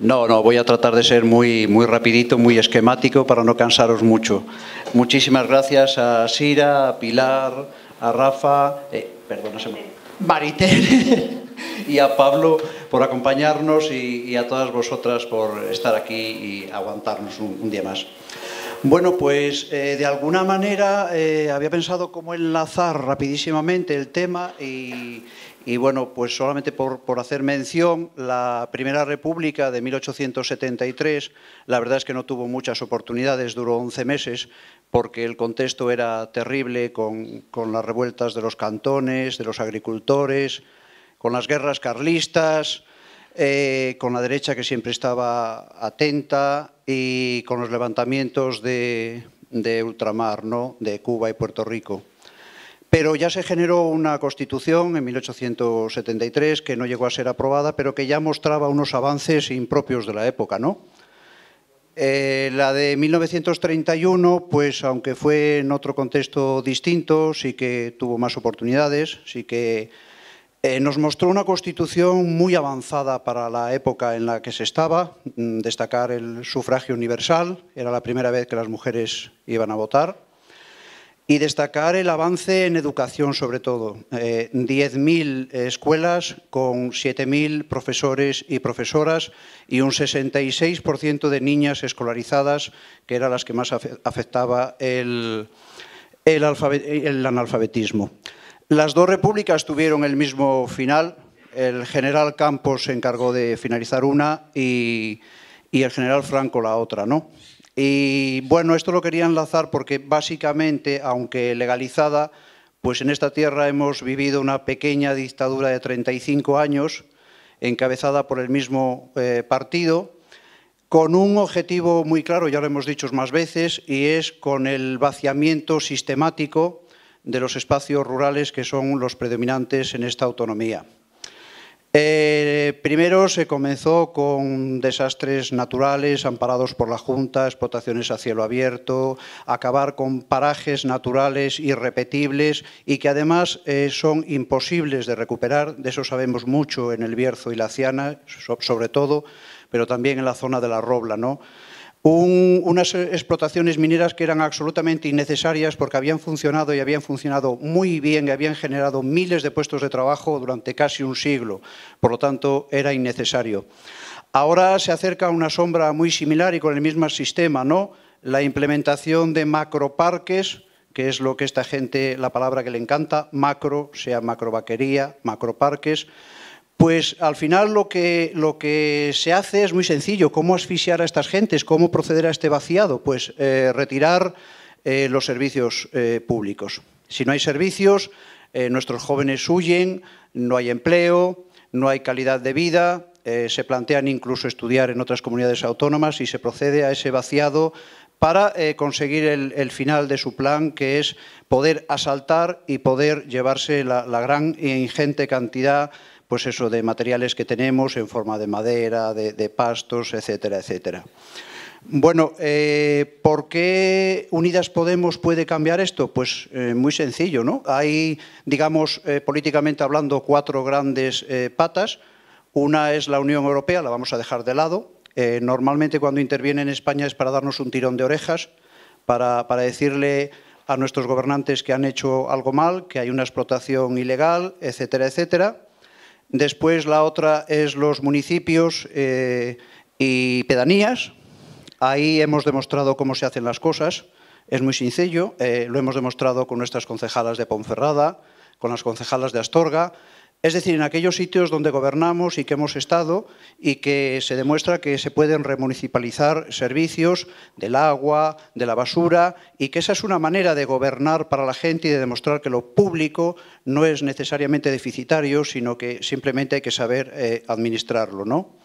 No, no, voy a tratar de ser muy, muy rapidito, muy esquemático para no cansaros mucho. Muchísimas gracias a Sira, a Pilar, a Rafa, eh, a Maritel y a Pablo por acompañarnos y, a todas vosotras por estar aquí y aguantarnos un, día más. Bueno, pues eh, de alguna manera eh, había pensado cómo enlazar rapidísimamente el tema y, y bueno, pues solamente por, hacer mención, la Primera República de 1873, la verdad es que no tuvo muchas oportunidades, duró 11 meses, porque el contexto era terrible con, las revueltas de los cantones, de los agricultores, con las guerras carlistas, eh, con la derecha que siempre estaba atenta y con los levantamientos de, de ultramar, ¿no? de Cuba y Puerto Rico. Pero ya se generó una constitución en 1873 que no llegó a ser aprobada, pero que ya mostraba unos avances impropios de la época, ¿no? Eh, la de 1931, pues aunque fue en otro contexto distinto, sí que tuvo más oportunidades, sí que eh, nos mostró una constitución muy avanzada para la época en la que se estaba, mm, destacar el sufragio universal, era la primera vez que las mujeres iban a votar, y destacar el avance en educación, sobre todo. 10.000 eh, escuelas con 7.000 profesores y profesoras y un 66% de niñas escolarizadas, que eran las que más afectaba el, analfabetismo. Las dos repúblicas tuvieron el mismo final. El general Campos se encargó de finalizar una y, y el general Franco la otra, ¿no? Y bueno, esto lo quería enlazar porque básicamente, aunque legalizada, pues en esta tierra hemos vivido una pequeña dictadura de 35 años, encabezada por el mismo eh, partido, con un objetivo muy claro, ya lo hemos dicho más veces, y es con el vaciamiento sistemático de los espacios rurales que son los predominantes en esta autonomía. Eh, primero se comenzó con desastres naturales amparados por la Junta, explotaciones a cielo abierto, acabar con parajes naturales irrepetibles y que además eh, son imposibles de recuperar, de eso sabemos mucho en el Bierzo y la Ciana, sobre todo, pero también en la zona de la Robla, ¿no?, unas explotaciones mineras que eran absolutamente innecesarias porque habían funcionado y habían funcionado muy bien y habían generado miles de puestos de trabajo durante casi un siglo. Por lo tanto, era innecesario. Ahora se acerca una sombra muy similar y con el mismo sistema, ¿no? La implementación de macroparques, que es lo que esta gente, la palabra que le encanta, macro, sea macrovaquería, macroparques, pues al final lo que, se hace es muy sencillo. ¿Cómo asfixiar a estas gentes? ¿Cómo proceder a este vaciado? Pues eh, retirar eh, los servicios eh, públicos. Si no hay servicios, nuestros jóvenes huyen, no hay empleo, no hay calidad de vida, se plantean incluso estudiar en otras comunidades autónomas y se procede a ese vaciado para conseguir el, final de su plan, que es poder asaltar y poder llevarse la, la gran e ingente cantidad pues eso de materiales que tenemos en forma de madera, de, pastos, etcétera, etcétera. Bueno, eh, ¿por qué Unidas Podemos puede cambiar esto? Pues eh, muy sencillo, ¿no? Hay, digamos, eh, políticamente hablando, cuatro grandes patas. Una es la Unión Europea, la vamos a dejar de lado. normalmente cuando interviene en España es para darnos un tirón de orejas, para, para decirle a nuestros gobernantes que han hecho algo mal, que hay una explotación ilegal, etcétera, etcétera. Después la otra es los municipios eh, y pedanías. Ahí hemos demostrado cómo se hacen las cosas. Es muy sencillo, eh, lo hemos demostrado con nuestras concejalas de Ponferrada, con las concejalas de Astorga, es decir, en aquellos sitios donde gobernamos y que hemos estado y que se demuestra que se pueden remunicipalizar servicios del agua, de la basura y que esa es una manera de gobernar para la gente y de demostrar que lo público no es necesariamente deficitario, sino que simplemente hay que saber eh, administrarlo. ¿no?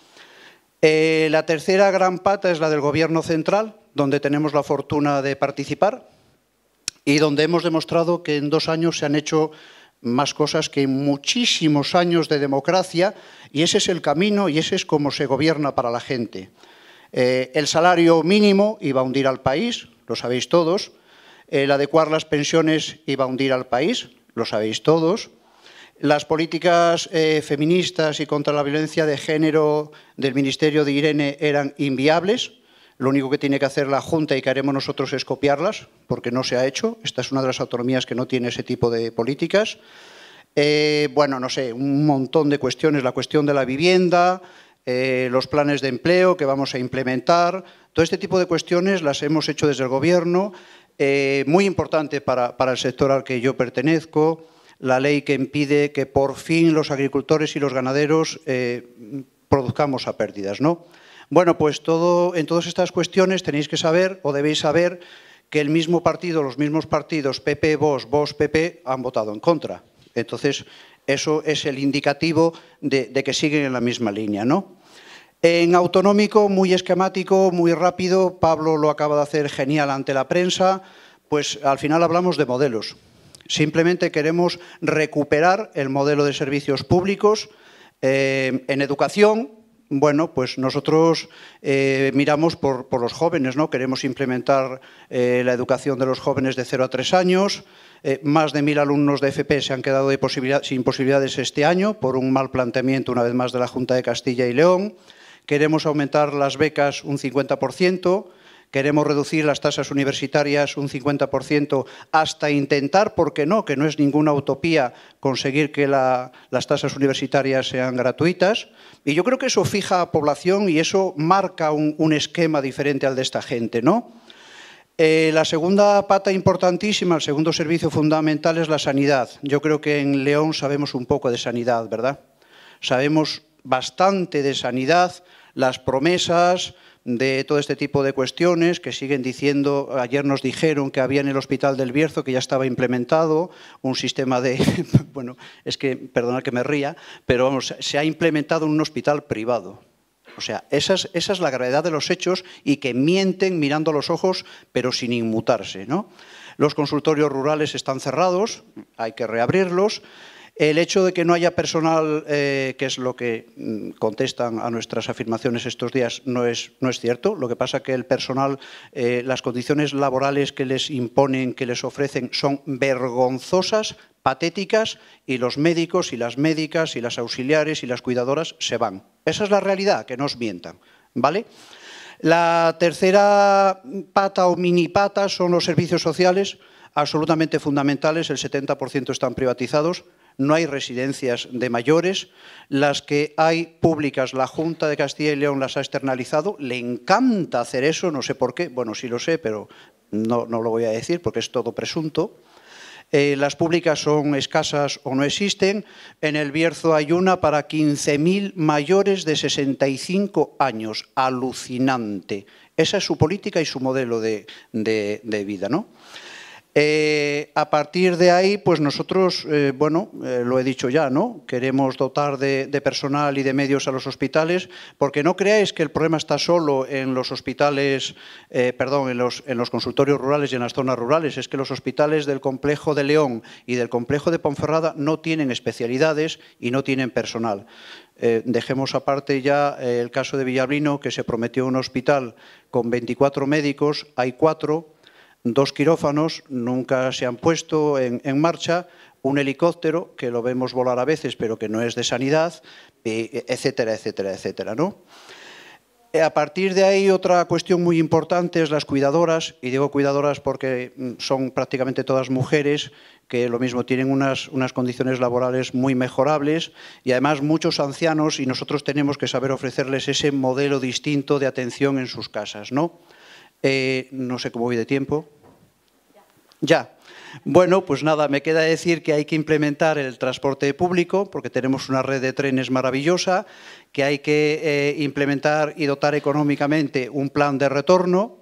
Eh, la tercera gran pata es la del gobierno central, donde tenemos la fortuna de participar y donde hemos demostrado que en dos años se han hecho más cosas que muchísimos años de democracia y ese es el camino y ese es cómo se gobierna para la gente. Eh, el salario mínimo iba a hundir al país, lo sabéis todos. El adecuar las pensiones iba a hundir al país, lo sabéis todos. Las políticas eh, feministas y contra la violencia de género del Ministerio de Irene eran inviables, lo único que tiene que hacer la Junta y que haremos nosotros es copiarlas, porque no se ha hecho. Esta es una de las autonomías que no tiene ese tipo de políticas. Eh, bueno, no sé, un montón de cuestiones, la cuestión de la vivienda, eh, los planes de empleo que vamos a implementar, todo este tipo de cuestiones las hemos hecho desde el Gobierno, eh, muy importante para, el sector al que yo pertenezco, la ley que impide que por fin los agricultores y los ganaderos produzcamos a pérdidas. ¿no? Bueno, pues todo, en todas estas cuestiones tenéis que saber o debéis saber que el mismo partido, los mismos partidos, PP, Vos, Vos, PP, han votado en contra. Entonces, eso es el indicativo de, que siguen en la misma línea, ¿no? En autonómico, muy esquemático, muy rápido, Pablo lo acaba de hacer genial ante la prensa, pues al final hablamos de modelos. Simplemente queremos recuperar el modelo de servicios públicos eh, en educación, bueno, pues nosotros eh, miramos por, los jóvenes, ¿no? Queremos implementar eh, la educación de los jóvenes de 0 a 3 años. Eh, más de mil alumnos de FP se han quedado sin posibilidades este año por un mal planteamiento, una vez más, de la Junta de Castilla y León. Queremos aumentar las becas un 50% queremos reducir las tasas universitarias un 50% hasta intentar, porque no, que no es ninguna utopía conseguir que las tasas universitarias sean gratuitas. Y yo creo que eso fija a población y eso marca un, esquema diferente al de esta gente, ¿no? Eh, la segunda pata importantísima, el segundo servicio fundamental es la sanidad. Yo creo que en León sabemos un poco de sanidad, ¿verdad? Sabemos bastante de sanidad, las promesas, de todo este tipo de cuestiones que siguen diciendo, ayer nos dijeron que había en el Hospital del Bierzo, que ya estaba implementado un sistema de, bueno, es que, perdonad que me ría, pero vamos, se ha implementado en un hospital privado. O sea, esa es, esa es la gravedad de los hechos y que mienten mirando los ojos, pero sin inmutarse, ¿no? Los consultorios rurales están cerrados, hay que reabrirlos. El hecho de que no haya personal, eh, que es lo que mm, contestan a nuestras afirmaciones estos días, no es, no es cierto. Lo que pasa es que el personal, eh, las condiciones laborales que les imponen, que les ofrecen, son vergonzosas, patéticas, y los médicos y las médicas y las auxiliares y las cuidadoras se van. Esa es la realidad, que no os mientan. ¿Vale? La tercera pata o mini pata son los servicios sociales, absolutamente fundamentales, el 70% están privatizados, no hay residencias de mayores, las que hay públicas, la Junta de Castilla y León las ha externalizado, le encanta hacer eso, no sé por qué, bueno, sí lo sé, pero no, no lo voy a decir porque es todo presunto. Eh, las públicas son escasas o no existen. En el Bierzo hay una para 15.000 mayores de 65 años. Alucinante. Esa es su política y su modelo de, de vida. ¿no? Eh, a partir de ahí, pues nosotros, eh, bueno, eh, lo he dicho ya, ¿no? Queremos dotar de, personal y de medios a los hospitales, porque no creáis que el problema está solo en los hospitales, perdón, en los, consultorios rurales y en las zonas rurales, es que los hospitales del complejo de León y del complejo de Ponferrada no tienen especialidades y no tienen personal. dejemos aparte ya el caso de Villabrino, que se prometió un hospital con 24 médicos, hay cuatro, dos quirófanos, nunca se han puesto en, marcha, un helicóptero, que lo vemos volar a veces, pero que no es de sanidad, etcétera, etcétera, etcétera. ¿no? Eh, a partir de ahí, otra cuestión muy importante es las cuidadoras, y digo cuidadoras porque mm, son prácticamente todas mujeres, que lo mismo tienen unas, condiciones laborales muy mejorables, y además muchos ancianos, y nosotros tenemos que saber ofrecerles ese modelo distinto de atención en sus casas. ¿no? Eh, no sé cómo voy de tiempo. Ya. Bueno, pues nada, me queda decir que hay que implementar el transporte público, porque tenemos una red de trenes maravillosa, que hay que eh, implementar y dotar económicamente un plan de retorno,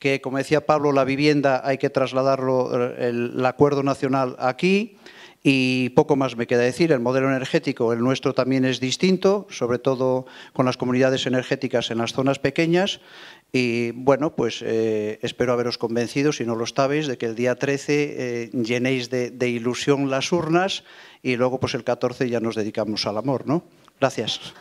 que, como decía Pablo, la vivienda hay que trasladarlo, eh, el acuerdo nacional aquí, y poco más me queda decir, el modelo energético, el nuestro también es distinto, sobre todo con las comunidades energéticas en las zonas pequeñas, y bueno, pues eh, espero haberos convencido, si no lo estabais, de que el día 13 eh, llenéis de, ilusión las urnas y luego pues el 14 ya nos dedicamos al amor, ¿no? Gracias.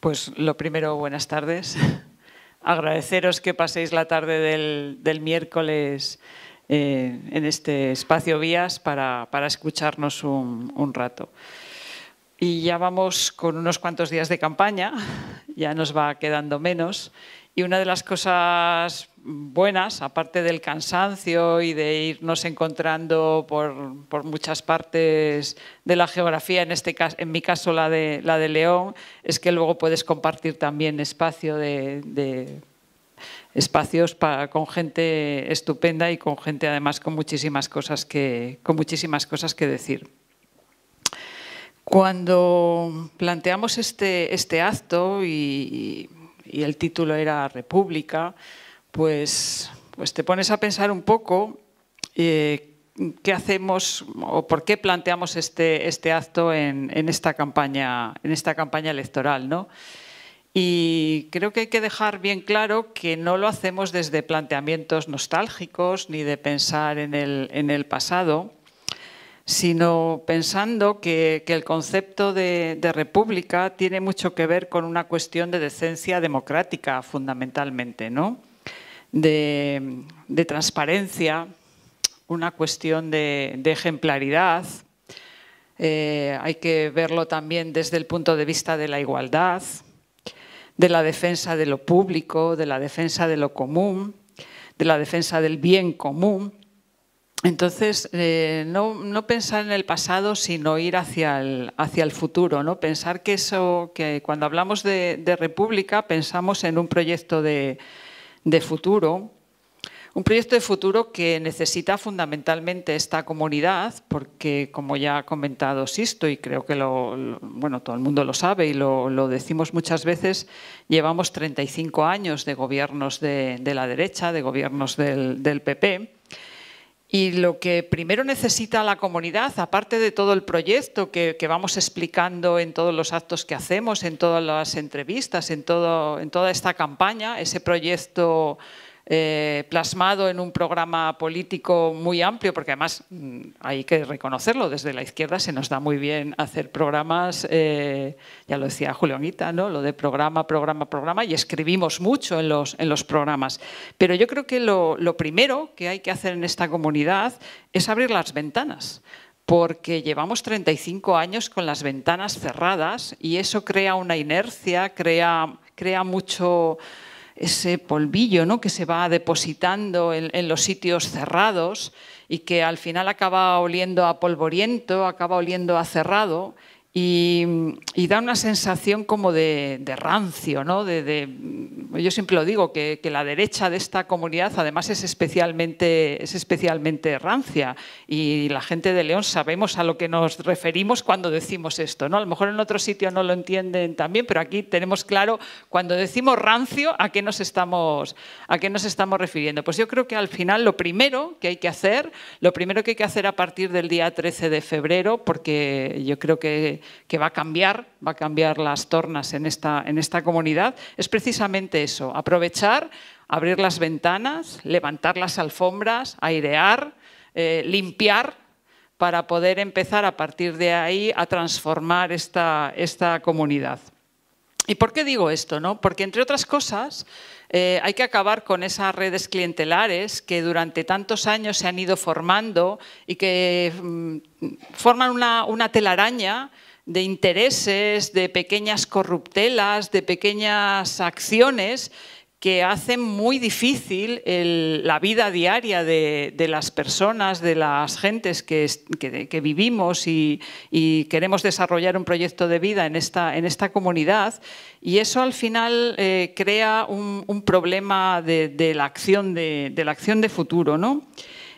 Pues lo primero, buenas tardes agradeceros que paséis la tarde del, miércoles eh, en este espacio Vías para, escucharnos un, un, rato. Y ya vamos con unos cuantos días de campaña, ya nos va quedando menos y una de las cosas buenas, aparte del cansancio y de irnos encontrando por, muchas partes de la geografía, en, este, en mi caso la de, la de León, es que luego puedes compartir también espacio de, espacios con gente estupenda y con gente además con muchísimas cosas que, con muchísimas cosas que decir. Cuando planteamos este, este acto y y el título era República, pues, pues te pones a pensar un poco eh, qué hacemos o por qué planteamos este, este acto en, esta campaña, en esta campaña electoral. ¿no? Y creo que hay que dejar bien claro que no lo hacemos desde planteamientos nostálgicos ni de pensar en el, en el pasado, sino pensando que, el concepto de, república tiene mucho que ver con una cuestión de decencia democrática, fundamentalmente, ¿no? de, transparencia, una cuestión de, ejemplaridad. Eh, hay que verlo también desde el punto de vista de la igualdad, de la defensa de lo público, de la defensa de lo común, de la defensa del bien común. Entonces, eh, no, pensar en el pasado, sino ir hacia el, futuro, ¿no? Pensar que eso, que cuando hablamos de, república, pensamos en un proyecto de, futuro, un proyecto de futuro que necesita fundamentalmente esta comunidad, porque como ya ha comentado Sisto, y creo que lo, bueno, todo el mundo lo sabe y lo, decimos muchas veces, llevamos 35 años de gobiernos de, la derecha, de gobiernos del, del PP, y lo que primero necesita la comunidad, aparte de todo el proyecto que, vamos explicando en todos los actos que hacemos, en todas las entrevistas, en, todo, en toda esta campaña, ese proyecto eh, plasmado en un programa político muy amplio, porque además mm, hay que reconocerlo, desde la izquierda se nos da muy bien hacer programas, eh, ya lo decía Julionita, ¿no? lo de programa, programa, programa, y escribimos mucho en los, en los programas. Pero yo creo que lo, primero que hay que hacer en esta comunidad es abrir las ventanas porque llevamos 35 años con las ventanas cerradas y eso crea una inercia, crea, crea mucho, ese polvillo ¿no? que se va depositando en, en, los sitios cerrados y que al final acaba oliendo a polvoriento, acaba oliendo a cerrado y, da una sensación como de, rancio, ¿no? yo siempre lo digo, que, la derecha de esta comunidad además es especialmente, es especialmente rancia y la gente de León sabemos a lo que nos referimos cuando decimos esto, ¿no? A lo mejor en otro sitio no lo entienden también, pero aquí tenemos claro cuando decimos rancio a qué nos estamos, a qué nos estamos refiriendo. Pues yo creo que al final lo primero que hay que hacer, lo primero que hay que hacer a partir del día 13 de febrero, porque yo creo que que, va a cambiar, va a cambiar las tornas en esta, comunidad, es precisamente eso, aprovechar, abrir las ventanas, levantar las alfombras, airear, eh, limpiar para poder empezar a partir de ahí a transformar esta, comunidad. ¿Y por qué digo esto? Porque, entre otras cosas, eh, hay que acabar con esas redes clientelares que durante tantos años se han ido formando y que mm, forman una telaraña de intereses, de pequeñas corruptelas, de pequeñas acciones que hacen muy difícil la vida diaria de, las personas, de las gentes que, vivimos y, queremos desarrollar un proyecto de vida en esta, en esta comunidad. Y eso al final eh, crea un, problema de, la acción de, de, la acción de futuro. ¿no?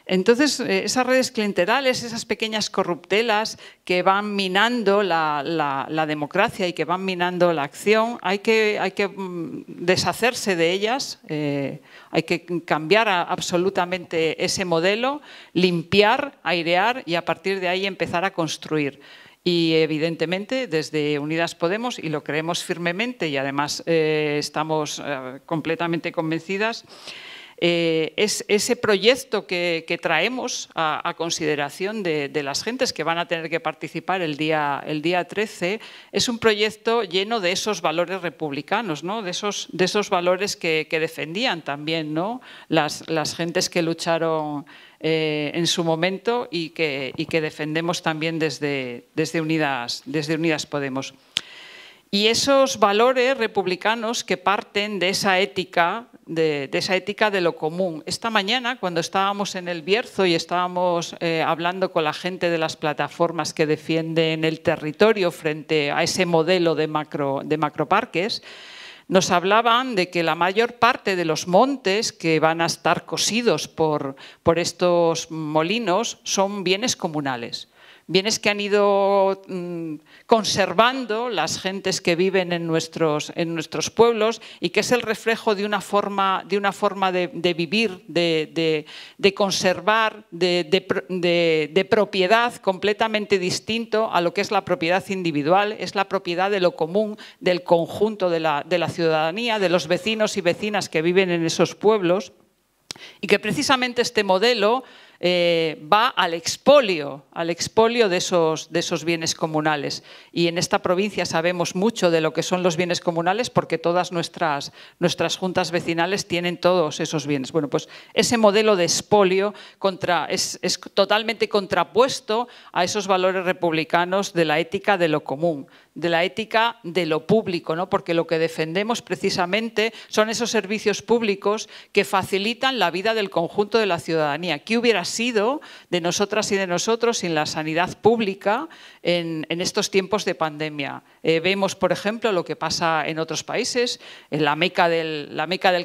Entonces, eh, esas redes clientelares, esas pequeñas corruptelas que van minando la, democracia y que van minando la acción, hay que, mm, deshacerse de ellas, eh, hay que cambiar absolutamente ese modelo, limpiar, airear y a partir de ahí empezar a construir. Y evidentemente desde Unidas Podemos, y lo creemos firmemente y además eh, estamos completamente convencidas, eh, es ese proyecto que, traemos a, consideración de, las gentes que van a tener que participar el día, el día 13 es un proyecto lleno de esos valores republicanos, ¿no? de, esos, de esos valores que, defendían también las, gentes que lucharon eh, en su momento y que, que defendemos también desde, desde, Unidas, desde Unidas Podemos. Y esos valores republicanos que parten de esa ética de, esa ética de lo común. Esta mañana, cuando estábamos en el Bierzo y estábamos eh, hablando con la gente de las plataformas que defienden el territorio frente a ese modelo de, macro, de macroparques, nos hablaban de que la mayor parte de los montes que van a estar cosidos por, por estos molinos son bienes comunales bienes que han ido mm, conservando las gentes que viven en nuestros, en nuestros pueblos y que es el reflejo de una forma de, una forma de, vivir, de, conservar, de, propiedad completamente distinto a lo que es la propiedad individual, es la propiedad de lo común, del conjunto de la, de la ciudadanía, de los vecinos y vecinas que viven en esos pueblos. Y que precisamente este modelo eh, va al expolio, al expolio de esos, bienes comunales. Y en esta provincia sabemos mucho de lo que son los bienes comunales porque todas nuestras, nuestras juntas vecinales tienen todos esos bienes. Bueno, pues ese modelo de expolio es totalmente contrapuesto a esos valores republicanos de la ética de lo común, de la ética de lo público, ¿no? porque lo que defendemos precisamente son esos servicios públicos que facilitan la vida del conjunto de la ciudadanía. ¿Qué hubiera sido de nosotras y de nosotros sin la sanidad pública en, estos tiempos de pandemia? Eh, vemos, por ejemplo, lo que pasa en otros países, en la meca, del,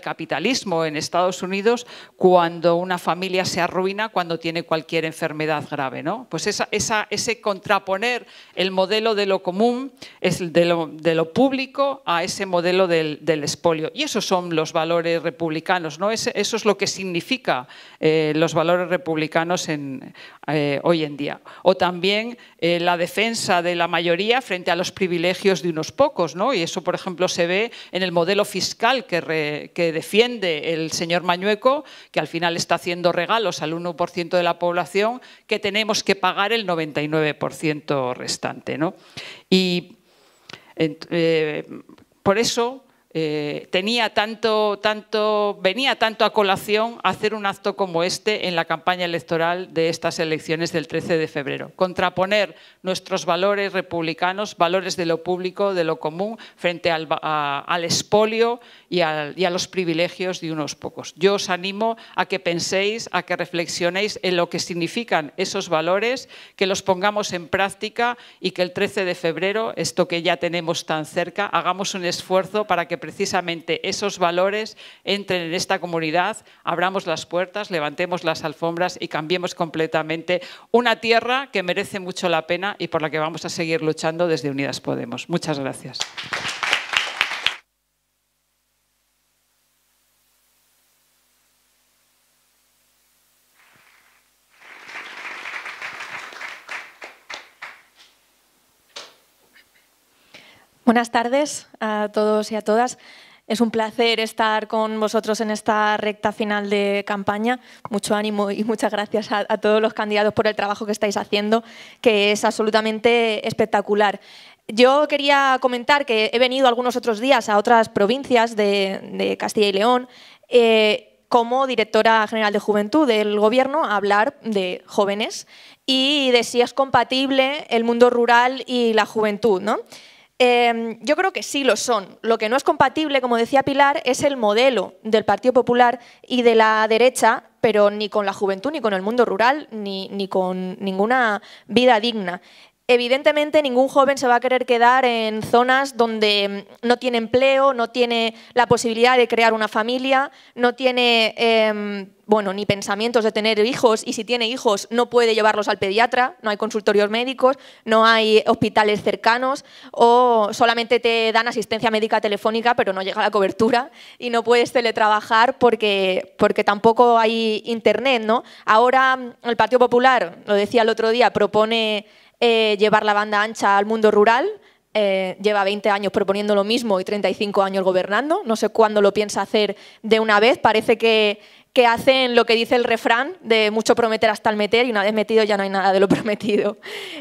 capitalismo en Estados Unidos, cuando una familia se arruina cuando tiene cualquier enfermedad grave. ¿no? Pues esa, ese contraponer el modelo de lo común es de lo, público a ese modelo del, espolio. Y esos son los valores republicanos, ¿no? eso es lo que significa eh, los valores republicanos eh, hoy en día. O también eh, la defensa de la mayoría frente a los privilegios de unos pocos, ¿no? Y eso, por ejemplo, se ve en el modelo fiscal que, que defiende el señor Mañueco, que al final está haciendo regalos al 1% de la población, que tenemos que pagar el 99% restante, ¿no? Y eh, por eso eh, tenía tanto, tanto, venía tanto a colación hacer un acto como este en la campaña electoral de estas elecciones del 13 de febrero. Contraponer nuestros valores republicanos, valores de lo público, de lo común, frente al, al espolio y, al, y a los privilegios de unos pocos. Yo os animo a que penséis, a que reflexionéis en lo que significan esos valores, que los pongamos en práctica y que el 13 de febrero, esto que ya tenemos tan cerca, hagamos un esfuerzo para que precisamente esos valores entren en esta comunidad, abramos las puertas, levantemos las alfombras y cambiemos completamente una tierra que merece mucho la pena y por la que vamos a seguir luchando desde Unidas Podemos. Muchas gracias. Buenas tardes a todos y a todas. Es un placer estar con vosotros en esta recta final de campaña. Mucho ánimo y muchas gracias a, todos los candidatos por el trabajo que estáis haciendo, que es absolutamente espectacular. Yo quería comentar que he venido algunos otros días a otras provincias de, Castilla y León. Eh, como directora general de juventud del gobierno a hablar de jóvenes y de si es compatible el mundo rural y la juventud. ¿no? Em, yo creo que sí lo son. Lo que no es compatible, como decía Pilar, es el modelo del Partido Popular y de la derecha, pero ni con la juventud, ni con el mundo rural, ni, ni con ninguna vida digna. Evidentemente ningún joven se va a querer quedar en zonas donde mm, no tiene empleo, no tiene la posibilidad de crear una familia, no tiene em, bueno, ni pensamientos de tener hijos y si tiene hijos no puede llevarlos al pediatra, no hay consultorios médicos, no hay hospitales cercanos o solamente te dan asistencia médica telefónica pero no llega la cobertura y no puedes teletrabajar porque, porque tampoco hay internet. ¿no? Ahora mm, el Partido Popular, lo decía el otro día, propone eh, llevar la banda ancha al mundo rural. Eh, lleva 20 años proponiendo lo mismo y 35 años gobernando. No sé cuándo lo piensa hacer de una vez. Parece que, hacen lo que dice el refrán de mucho prometer hasta el meter y una vez metido ya no hay nada de lo prometido.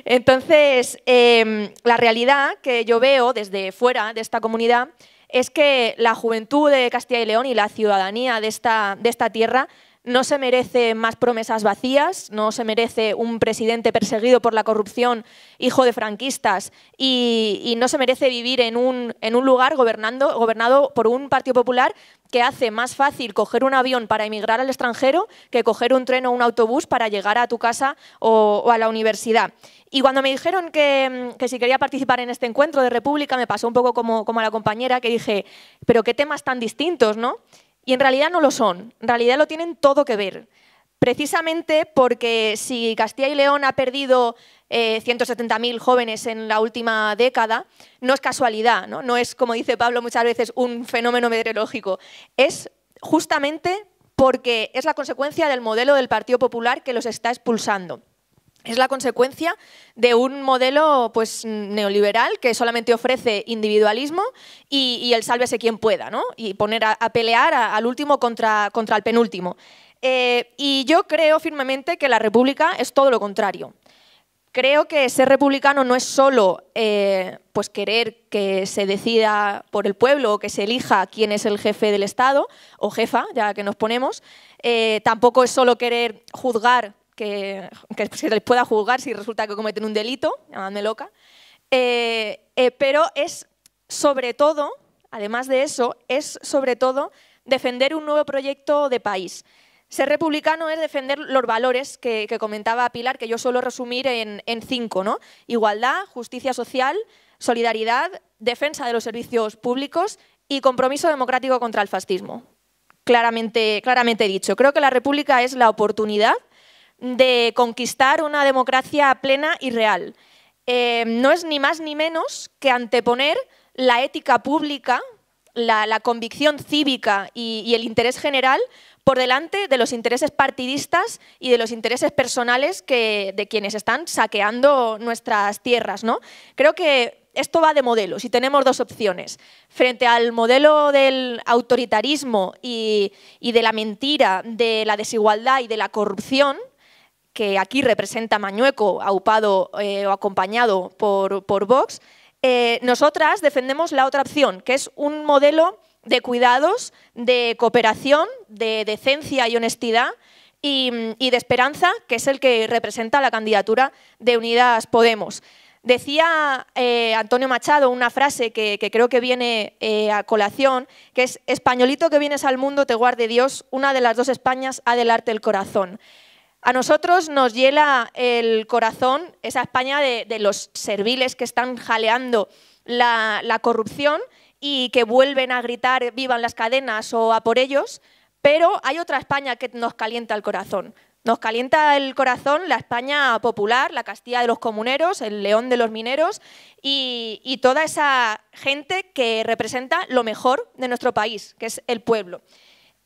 Entonces, em, la realidad que yo veo desde fuera de esta comunidad es que la juventud de Castilla y León y la ciudadanía de esta, de esta tierra no se merece más promesas vacías, no se merece un presidente perseguido por la corrupción, hijo de franquistas, y, no se merece vivir en un, en un lugar gobernado por un Partido Popular que hace más fácil coger un avión para emigrar al extranjero que coger un tren o un autobús para llegar a tu casa o, a la universidad. Y cuando me dijeron mm, que, si quería participar en este encuentro de República, me pasó un poco como, como a la compañera, que dije, pero qué temas tan distintos, ¿no? Y en realidad no lo son, en realidad lo tienen todo que ver. Precisamente porque si Castilla y León ha perdido 170.000 eh, jóvenes en la última década, no es casualidad, no es, como dice Pablo muchas veces, un fenómeno meteorológico, es justamente porque es la consecuencia del modelo del Partido Popular que los está expulsando es la consecuencia de un modelo pues, neoliberal que solamente ofrece individualismo y, el sálvese quien pueda, ¿no? y poner a, pelear al último contra, contra el penúltimo. Eh, y yo creo firmemente que la república es todo lo contrario. Creo que ser republicano no es solo eh, pues querer que se decida por el pueblo o que se elija quién es el jefe del Estado o jefa, ya que nos ponemos. Eh, tampoco es solo querer juzgar que, se les pueda juzgar si resulta que cometen un delito, llamadme loca, eh, eh, pero es sobre todo, además de eso, es sobre todo defender un nuevo proyecto de país. Ser republicano es defender los valores que, comentaba Pilar, que yo suelo resumir en, cinco, ¿no? Igualdad, justicia social, solidaridad, defensa de los servicios públicos y compromiso democrático contra el fascismo. claramente dicho, creo que la República es la oportunidad de conquistar una democracia plena y real. Eh, no es ni más ni menos que anteponer la ética pública, la, convicción cívica y, el interés general por delante de los intereses partidistas y de los intereses personales de quienes están saqueando nuestras tierras. ¿no? Creo que esto va de modelo, y tenemos dos opciones. Frente al modelo del autoritarismo y de la mentira, de la desigualdad y de la corrupción, que aquí representa Mañueco, aupado eh, o acompañado por, por Vox, eh, nosotras defendemos la otra opción, que es un modelo de cuidados, de cooperación, de decencia y honestidad y, mm, de esperanza, que es el que representa la candidatura de Unidas Podemos. Decía eh, Antonio Machado una frase que, creo que viene a colación, que es «Españolito que vienes al mundo, te guarde Dios, una de las dos Españas ha el corazón». A nosotros nos hiela el corazón esa España de, los serviles que están jaleando la, corrupción y que vuelven a gritar vivan las cadenas o a por ellos, pero hay otra España que nos calienta el corazón. Nos calienta el corazón la España popular, la Castilla de los comuneros, el León de los mineros y toda esa gente que representa lo mejor de nuestro país, que es el pueblo.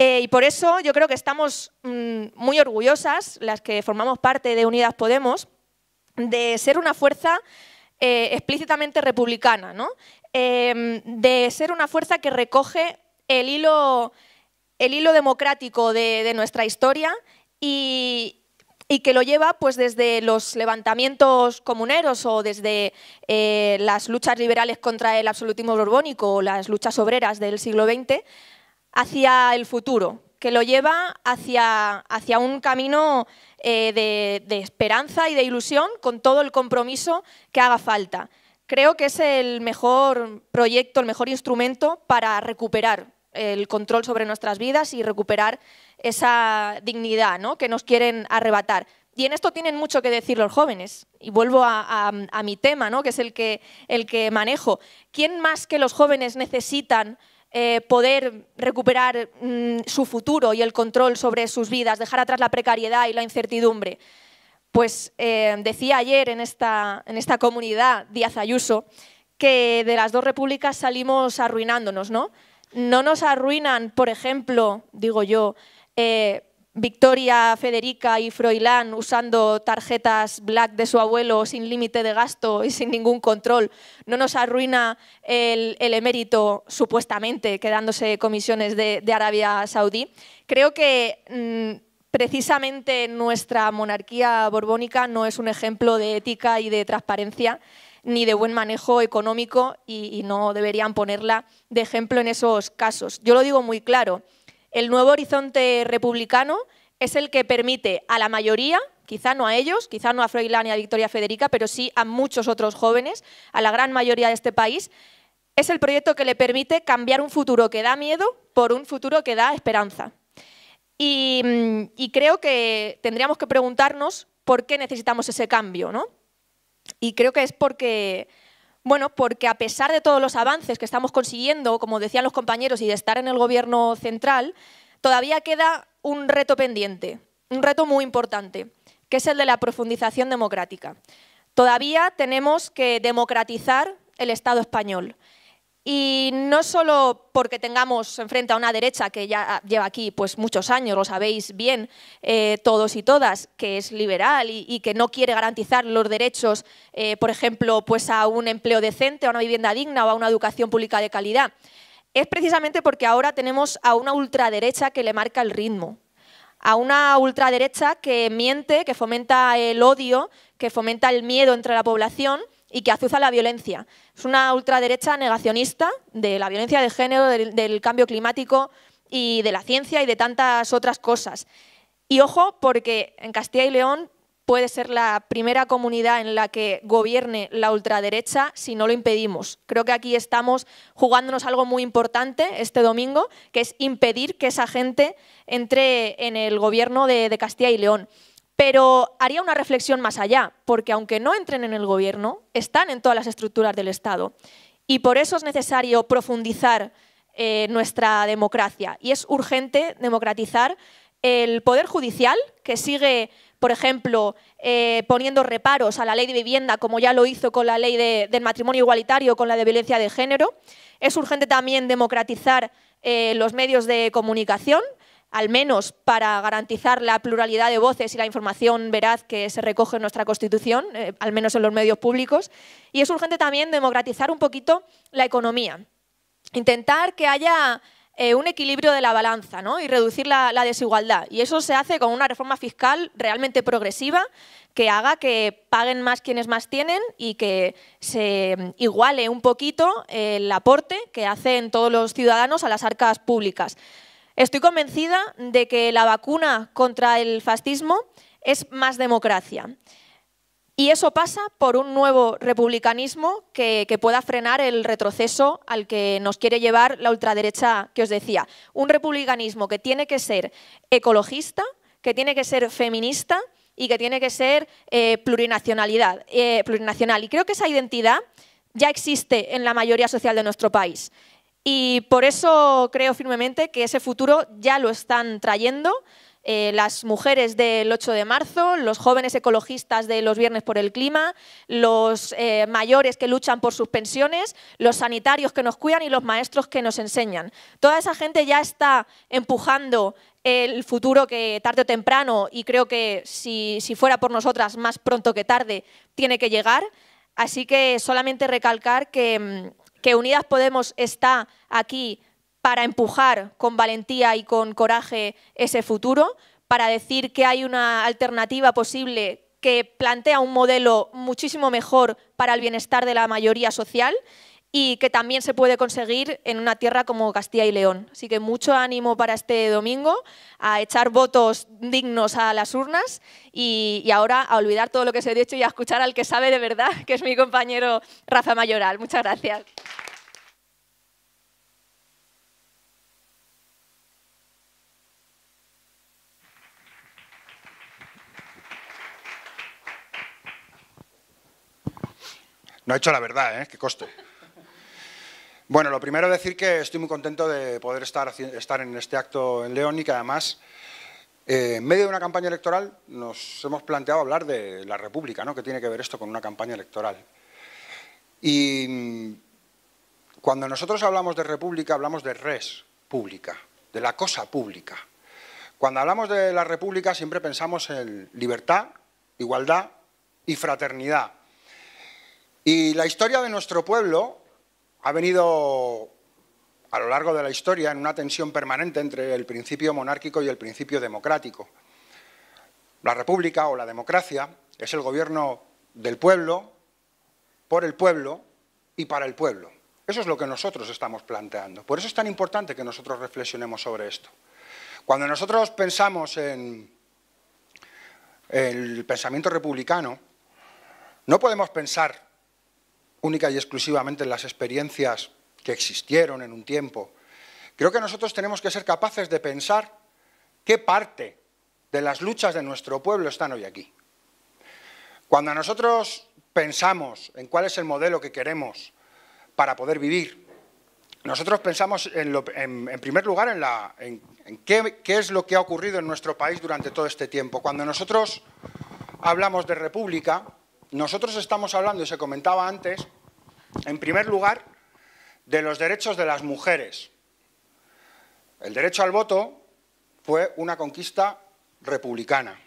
Eh, y por eso yo creo que estamos mm, muy orgullosas, las que formamos parte de Unidas Podemos, de ser una fuerza eh, explícitamente republicana, em, de ser una fuerza que recoge el hilo, democrático de, nuestra historia y, que lo lleva pues, desde los levantamientos comuneros o desde eh, las luchas liberales contra el absolutismo borbónico o las luchas obreras del siglo XX hacia el futuro, que lo lleva hacia, hacia un camino eh, de, esperanza y de ilusión con todo el compromiso que haga falta. Creo que es el mejor proyecto, el mejor instrumento para recuperar el control sobre nuestras vidas y recuperar esa dignidad que nos quieren arrebatar. Y en esto tienen mucho que decir los jóvenes. Y vuelvo a, mi tema, ¿no? que es el que, el que manejo. ¿Quién más que los jóvenes necesitan eh, poder recuperar mm, su futuro y el control sobre sus vidas, dejar atrás la precariedad y la incertidumbre. Pues eh, decía ayer en esta, en esta comunidad Díaz Ayuso que de las dos repúblicas salimos arruinándonos, ¿no? No nos arruinan, por ejemplo, digo yo, eh, Victoria, Federica y Froilán usando tarjetas black de su abuelo sin límite de gasto y sin ningún control. No nos arruina el, emérito, supuestamente, quedándose comisiones de, Arabia Saudí. Creo que mm, precisamente nuestra monarquía borbónica no es un ejemplo de ética y de transparencia ni de buen manejo económico y no deberían ponerla de ejemplo en esos casos. Yo lo digo muy claro el nuevo horizonte republicano es el que permite a la mayoría, quizá no a ellos, quizá no a Freilania y a Victoria Federica, pero sí a muchos otros jóvenes, a la gran mayoría de este país, es el proyecto que le permite cambiar un futuro que da miedo por un futuro que da esperanza. Y, mm, y creo que tendríamos que preguntarnos por qué necesitamos ese cambio, ¿no? Y creo que es porque bueno, porque a pesar de todos los avances que estamos consiguiendo, como decían los compañeros, y de estar en el gobierno central, todavía queda un reto pendiente, un reto muy importante, que es el de la profundización democrática. Todavía tenemos que democratizar el Estado español. Y no solo porque tengamos enfrente a una derecha que ya lleva aquí pues, muchos años, lo sabéis bien eh, todos y todas, que es liberal y, que no quiere garantizar los derechos, eh, por ejemplo, pues, a un empleo decente, a una vivienda digna o a una educación pública de calidad. Es precisamente porque ahora tenemos a una ultraderecha que le marca el ritmo, a una ultraderecha que miente, que fomenta el odio, que fomenta el miedo entre la población y que azuza la violencia. Es una ultraderecha negacionista de la violencia de género, del, cambio climático y de la ciencia y de tantas otras cosas. Y ojo, porque en Castilla y León puede ser la primera comunidad en la que gobierne la ultraderecha si no lo impedimos. Creo que aquí estamos jugándonos algo muy importante este domingo, que es impedir que esa gente entre en el gobierno de Castilla y León. Pero haría una reflexión más allá, porque aunque no entren en el gobierno, están en todas las estructuras del Estado. Y por eso es necesario profundizar eh, nuestra democracia. Y es urgente democratizar el Poder Judicial, que sigue, por ejemplo, eh, poniendo reparos a la ley de vivienda, como ya lo hizo con la ley del matrimonio igualitario, con la de violencia de género. Es urgente también democratizar eh, los medios de comunicación, al menos para garantizar la pluralidad de voces y la información veraz que se recoge en nuestra Constitución, eh, al menos en los medios públicos. Y es urgente también democratizar un poquito la economía, intentar que haya eh, un equilibrio de la balanza ¿no? y reducir la, la desigualdad. Y eso se hace con una reforma fiscal realmente progresiva que haga que paguen más quienes más tienen y que se mm, iguale un poquito el aporte que hacen todos los ciudadanos a las arcas públicas. Estoy convencida de que la vacuna contra el fascismo es más democracia. Y eso pasa por un nuevo republicanismo que, pueda frenar el retroceso al que nos quiere llevar la ultraderecha que os decía. Un republicanismo que tiene que ser ecologista, que tiene que ser feminista y que tiene que ser eh, plurinacionalidad, eh, plurinacional. Y creo que esa identidad ya existe en la mayoría social de nuestro país. Y por eso creo firmemente que ese futuro ya lo están trayendo eh, las mujeres del 8 de marzo, los jóvenes ecologistas de los Viernes por el Clima, los eh, mayores que luchan por sus pensiones, los sanitarios que nos cuidan y los maestros que nos enseñan. Toda esa gente ya está empujando el futuro que tarde o temprano, y creo que si, si fuera por nosotras más pronto que tarde, tiene que llegar. Así que solamente recalcar que mm, que Unidas Podemos está aquí para empujar con valentía y con coraje ese futuro, para decir que hay una alternativa posible que plantea un modelo muchísimo mejor para el bienestar de la mayoría social y que también se puede conseguir en una tierra como Castilla y León. Así que mucho ánimo para este domingo, a echar votos dignos a las urnas y, ahora a olvidar todo lo que se ha dicho y a escuchar al que sabe de verdad, que es mi compañero Rafa Mayoral. Muchas gracias. No ha hecho la verdad, ¿eh? Qué coste. Bueno, lo primero decir que estoy muy contento de poder estar, estar en este acto en León y que además, eh, en medio de una campaña electoral, nos hemos planteado hablar de la República, ¿no? Que tiene que ver esto con una campaña electoral. Y mm, cuando nosotros hablamos de República, hablamos de res pública, de la cosa pública. Cuando hablamos de la República siempre pensamos en libertad, igualdad y fraternidad, y la historia de nuestro pueblo ha venido a lo largo de la historia en una tensión permanente entre el principio monárquico y el principio democrático. La república o la democracia es el gobierno del pueblo, por el pueblo y para el pueblo. Eso es lo que nosotros estamos planteando. Por eso es tan importante que nosotros reflexionemos sobre esto. Cuando nosotros pensamos en el pensamiento republicano, no podemos pensar única y exclusivamente en las experiencias que existieron en un tiempo. Creo que nosotros tenemos que ser capaces de pensar qué parte de las luchas de nuestro pueblo están hoy aquí. Cuando nosotros pensamos en cuál es el modelo que queremos para poder vivir, nosotros pensamos en, primer lugar en, qué es lo que ha ocurrido en nuestro país durante todo este tiempo. Cuando nosotros hablamos de república, nosotros estamos hablando, y se comentaba antes, en primer lugar, de los derechos de las mujeres. El derecho al voto fue una conquista republicana.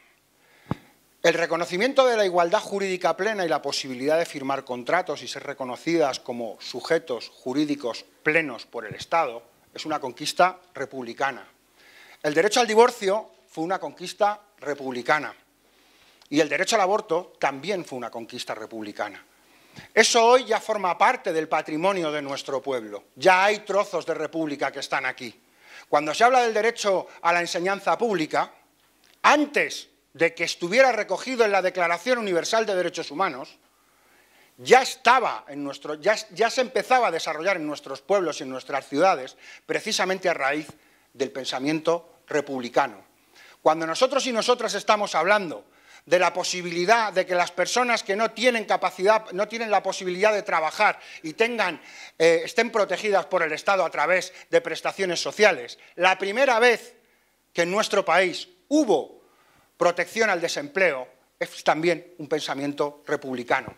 El reconocimiento de la igualdad jurídica plena y la posibilidad de firmar contratos y ser reconocidas como sujetos jurídicos plenos por el Estado es una conquista republicana. El derecho al divorcio fue una conquista republicana. Y el derecho al aborto también fue una conquista republicana. Eso hoy ya forma parte del patrimonio de nuestro pueblo. Ya hay trozos de república que están aquí. Cuando se habla del derecho a la enseñanza pública, antes de que estuviera recogido en la Declaración Universal de Derechos Humanos, ya estaba en nuestro, ya, se empezaba a desarrollar en nuestros pueblos y en nuestras ciudades, precisamente a raíz del pensamiento republicano. Cuando nosotros y nosotras estamos hablando de la posibilidad de que las personas que no tienen capacidad, no tienen la posibilidad de trabajar y eh, estén protegidas por el Estado a través de prestaciones sociales. La primera vez que en nuestro país hubo protección al desempleo es también un pensamiento republicano.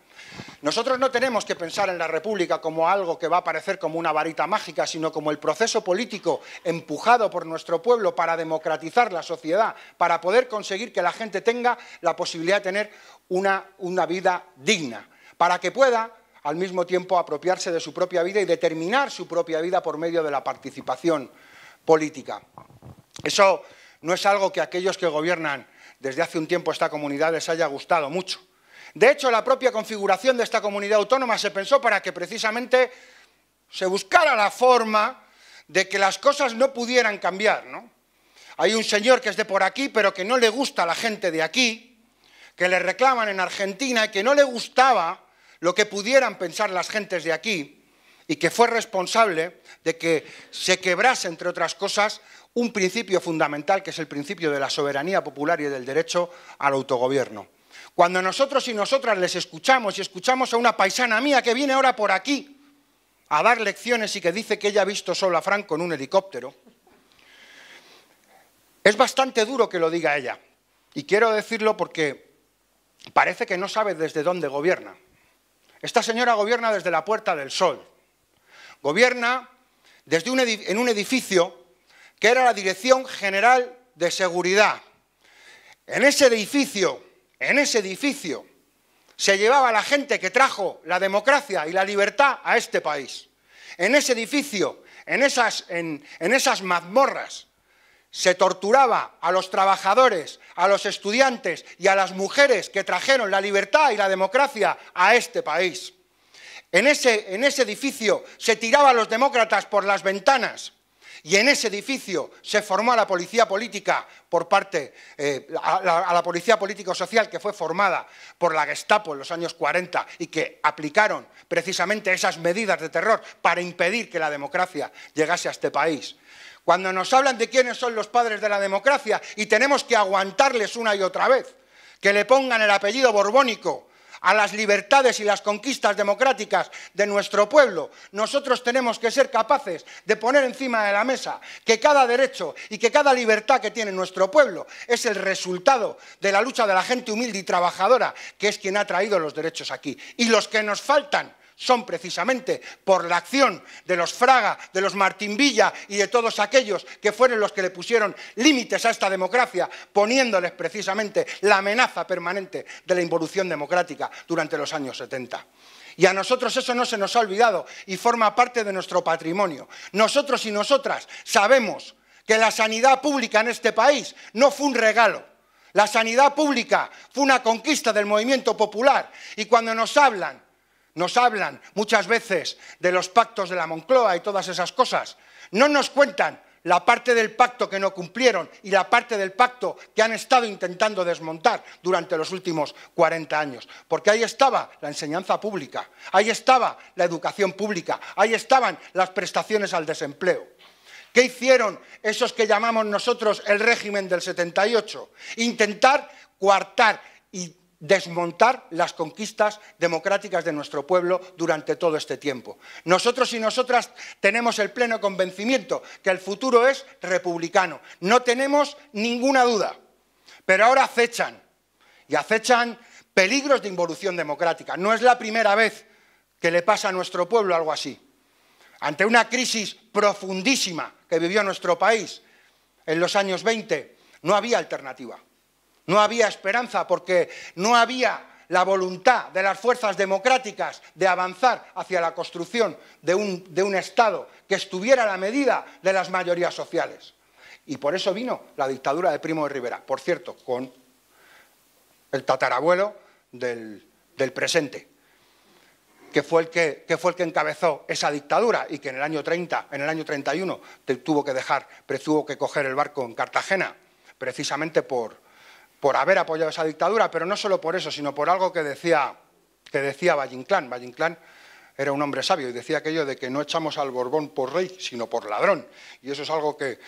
Nosotros no tenemos que pensar en la República como algo que va a aparecer como una varita mágica, sino como el proceso político empujado por nuestro pueblo para democratizar la sociedad, para poder conseguir que la gente tenga la posibilidad de tener una, una vida digna, para que pueda al mismo tiempo apropiarse de su propia vida y determinar su propia vida por medio de la participación política. Eso no es algo que aquellos que gobiernan desde hace un tiempo esta comunidad les haya gustado mucho. De hecho, la propia configuración de esta comunidad autónoma se pensó para que precisamente se buscara la forma de que las cosas no pudieran cambiar, ¿no? Hay un señor que es de por aquí, pero que no le gusta a la gente de aquí, que le reclaman en Argentina y que no le gustaba lo que pudieran pensar las gentes de aquí y que fue responsable de que se quebrase, entre otras cosas, un principio fundamental que es el principio de la soberanía popular y del derecho al autogobierno. Cuando nosotros y nosotras les escuchamos y escuchamos a una paisana mía que viene ahora por aquí a dar lecciones y que dice que ella ha visto solo a Franco en un helicóptero, es bastante duro que lo diga ella. Y quiero decirlo porque parece que no sabe desde dónde gobierna. Esta señora gobierna desde la Puerta del Sol. Gobierna desde en un edificio que era la Dirección General de Seguridad. En ese edificio, en ese edificio, se llevaba la gente que trajo la democracia y la libertad a este país. En ese edificio, en esas, mazmorras, se torturaba a los trabajadores, a los estudiantes y a las mujeres que trajeron la libertad y la democracia a este país. En ese, en ese edificio se tiraba a los demócratas por las ventanas y en ese edificio se formó a la policía política por parte, eh, a, la, a, la, policía político-social que fue formada por la Gestapo en los años 40 y que aplicaron precisamente esas medidas de terror para impedir que la democracia llegase a este país. Cuando nos hablan de quiénes son los padres de la democracia y tenemos que aguantarles una y otra vez, que le pongan el apellido borbónico a las libertades y las conquistas democráticas de nuestro pueblo, nosotros tenemos que ser capaces de poner encima de la mesa que cada derecho y que cada libertad que tiene nuestro pueblo es el resultado de la lucha de la gente humilde y trabajadora, que es quien ha traído los derechos aquí. Y los que nos faltan son precisamente por la acción de los Fraga, de los Martín Villa y de todos aquellos que fueron los que le pusieron límites a esta democracia, poniéndoles precisamente la amenaza permanente de la involución democrática durante los años 70. Y a nosotros eso no se nos ha olvidado y forma parte de nuestro patrimonio. Nosotros y nosotras sabemos que la sanidad pública en este país no fue un regalo. La sanidad pública fue una conquista del movimiento popular. Y cuando nos hablan nos hablan muchas veces de los pactos de la Moncloa y todas esas cosas, no nos cuentan la parte del pacto que no cumplieron y la parte del pacto que han estado intentando desmontar durante los últimos 40 años. Porque ahí estaba la enseñanza pública, ahí estaba la educación pública, ahí estaban las prestaciones al desempleo. ¿Qué hicieron esos que llamamos nosotros el régimen del 78? Intentar coartar y desmontar las conquistas democráticas de nuestro pueblo durante todo este tiempo. Nosotros y nosotras tenemos el pleno convencimiento que el futuro es republicano. No tenemos ninguna duda. Pero ahora acechan, y acechan peligros de involución democrática. No es la primera vez que le pasa a nuestro pueblo algo así. Ante una crisis profundísima que vivió nuestro país en los años 20, no había alternativa. No había esperanza porque no había la voluntad de las fuerzas democráticas de avanzar hacia la construcción de un, Estado que estuviera a la medida de las mayorías sociales. Y por eso vino la dictadura de Primo de Rivera, por cierto, con el tatarabuelo del, presente, que fue, el que, que fue el que encabezó esa dictadura y que en el año 30, en el año 31, tuvo que dejar, tuvo que coger el barco en Cartagena, precisamente por, por haber apoyado esa dictadura, pero no solo por eso, sino por algo que decía, que decía era un hombre sabio y decía aquello de que no echamos al Borbón por rey, sino por ladrón. Y eso es algo que,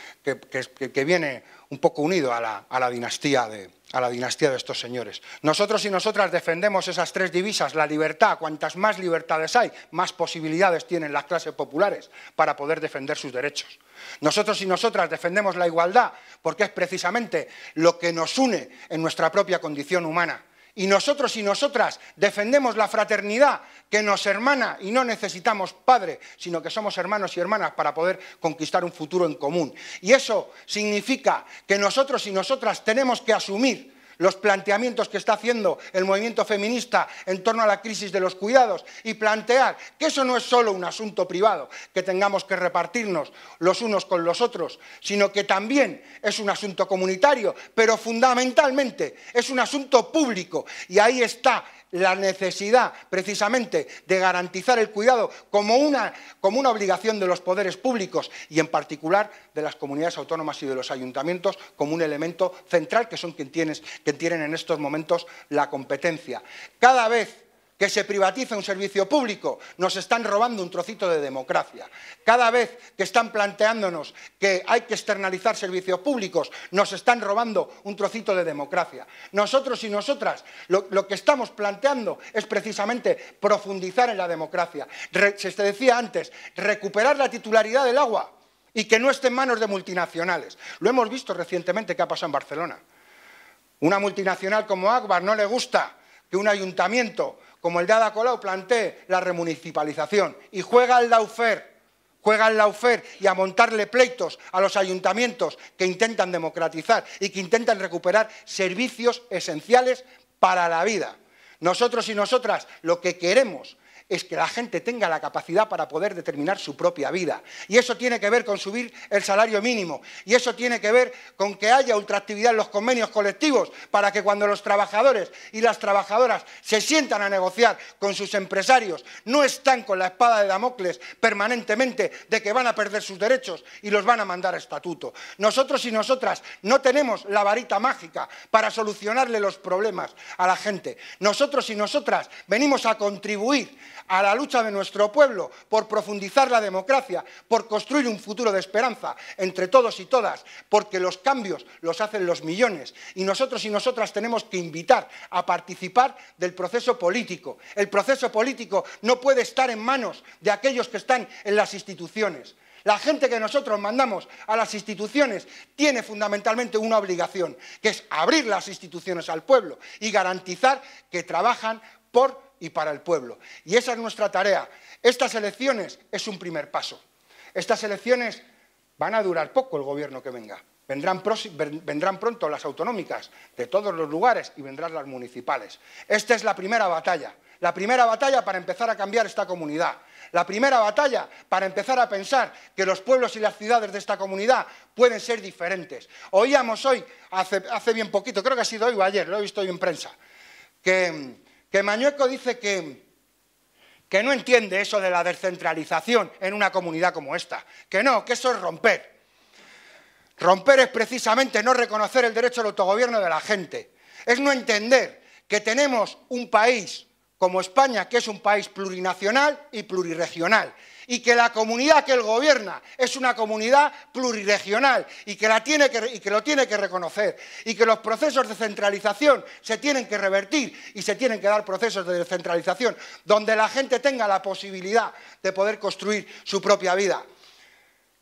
viene un poco unido a la, dinastía de, a la dinastía de estos señores. Nosotros y nosotras defendemos esas tres divisas, la libertad, cuantas más libertades hay, más posibilidades tienen las clases populares para poder defender sus derechos. Nosotros y nosotras defendemos la igualdad porque es precisamente lo que nos une en nuestra propia condición humana y nosotros y nosotras defendemos la fraternidad que nos hermana y no necesitamos padre, sino que somos hermanos y hermanas para poder conquistar un futuro en común. Y eso significa que nosotros y nosotras tenemos que asumir los planteamientos que está haciendo el movimiento feminista en torno a la crisis de los cuidados y plantear que eso no es solo un asunto privado que tengamos que repartirnos los unos con los otros, sino que también es un asunto comunitario, pero fundamentalmente es un asunto público y ahí está la necesidad precisamente de garantizar el cuidado como una, como una obligación de los poderes públicos y en particular de las comunidades autónomas y de los ayuntamientos como un elemento central que son quienes tienen en estos momentos la competencia. Cada vez que se privatice un servicio público, nos están robando un trocito de democracia. Cada vez que están planteándonos que hay que externalizar servicios públicos, nos están robando un trocito de democracia. Nosotros y nosotras lo, que estamos planteando es precisamente profundizar en la democracia. se decía antes, recuperar la titularidad del agua y que no esté en manos de multinacionales. Lo hemos visto recientemente que ha pasado en Barcelona. Una multinacional como Agbar no le gusta que un ayuntamiento como el de Ada Colau, la remunicipalización y juega al laufer, juega al laufer y a montarle pleitos a los ayuntamientos que intentan democratizar y que intentan recuperar servicios esenciales para la vida. Nosotros y nosotras lo que queremos es que la gente tenga la capacidad para poder determinar su propia vida. Y eso tiene que ver con subir el salario mínimo. Y eso tiene que ver con que haya ultraactividad en los convenios colectivos para que cuando los trabajadores y las trabajadoras se sientan a negociar con sus empresarios, no están con la espada de Damocles permanentemente de que van a perder sus derechos y los van a mandar a estatuto. Nosotros y nosotras no tenemos la varita mágica para solucionarle los problemas a la gente. Nosotros y nosotras venimos a contribuir a la lucha de nuestro pueblo por profundizar la democracia, por construir un futuro de esperanza entre todos y todas, porque los cambios los hacen los millones y nosotros y nosotras tenemos que invitar a participar del proceso político. El proceso político no puede estar en manos de aquellos que están en las instituciones. La gente que nosotros mandamos a las instituciones tiene fundamentalmente una obligación, que es abrir las instituciones al pueblo y garantizar que trabajan por y para el pueblo. Y esa es nuestra tarea. Estas elecciones es un primer paso. Estas elecciones van a durar poco el gobierno que venga. Vendrán, vendrán, pronto las autonómicas de todos los lugares y vendrán las municipales. Esta es la primera batalla. La primera batalla para empezar a cambiar esta comunidad. La primera batalla para empezar a pensar que los pueblos y las ciudades de esta comunidad pueden ser diferentes. Oíamos hoy, hace, hace bien poquito, creo que ha sido hoy o ayer, lo he visto hoy en prensa, que de Mañueco dice que, que no entiende eso de la descentralización en una comunidad como esta, que no, que eso es romper. Romper es precisamente no reconocer el derecho al autogobierno de la gente, es no entender que tenemos un país como España, que es un país plurinacional y pluriregional, y que la comunidad que él gobierna es una comunidad pluriregional y que, y que lo tiene que reconocer y que los procesos de centralización se tienen que revertir y se tienen que dar procesos de descentralización donde la gente tenga la posibilidad de poder construir su propia vida.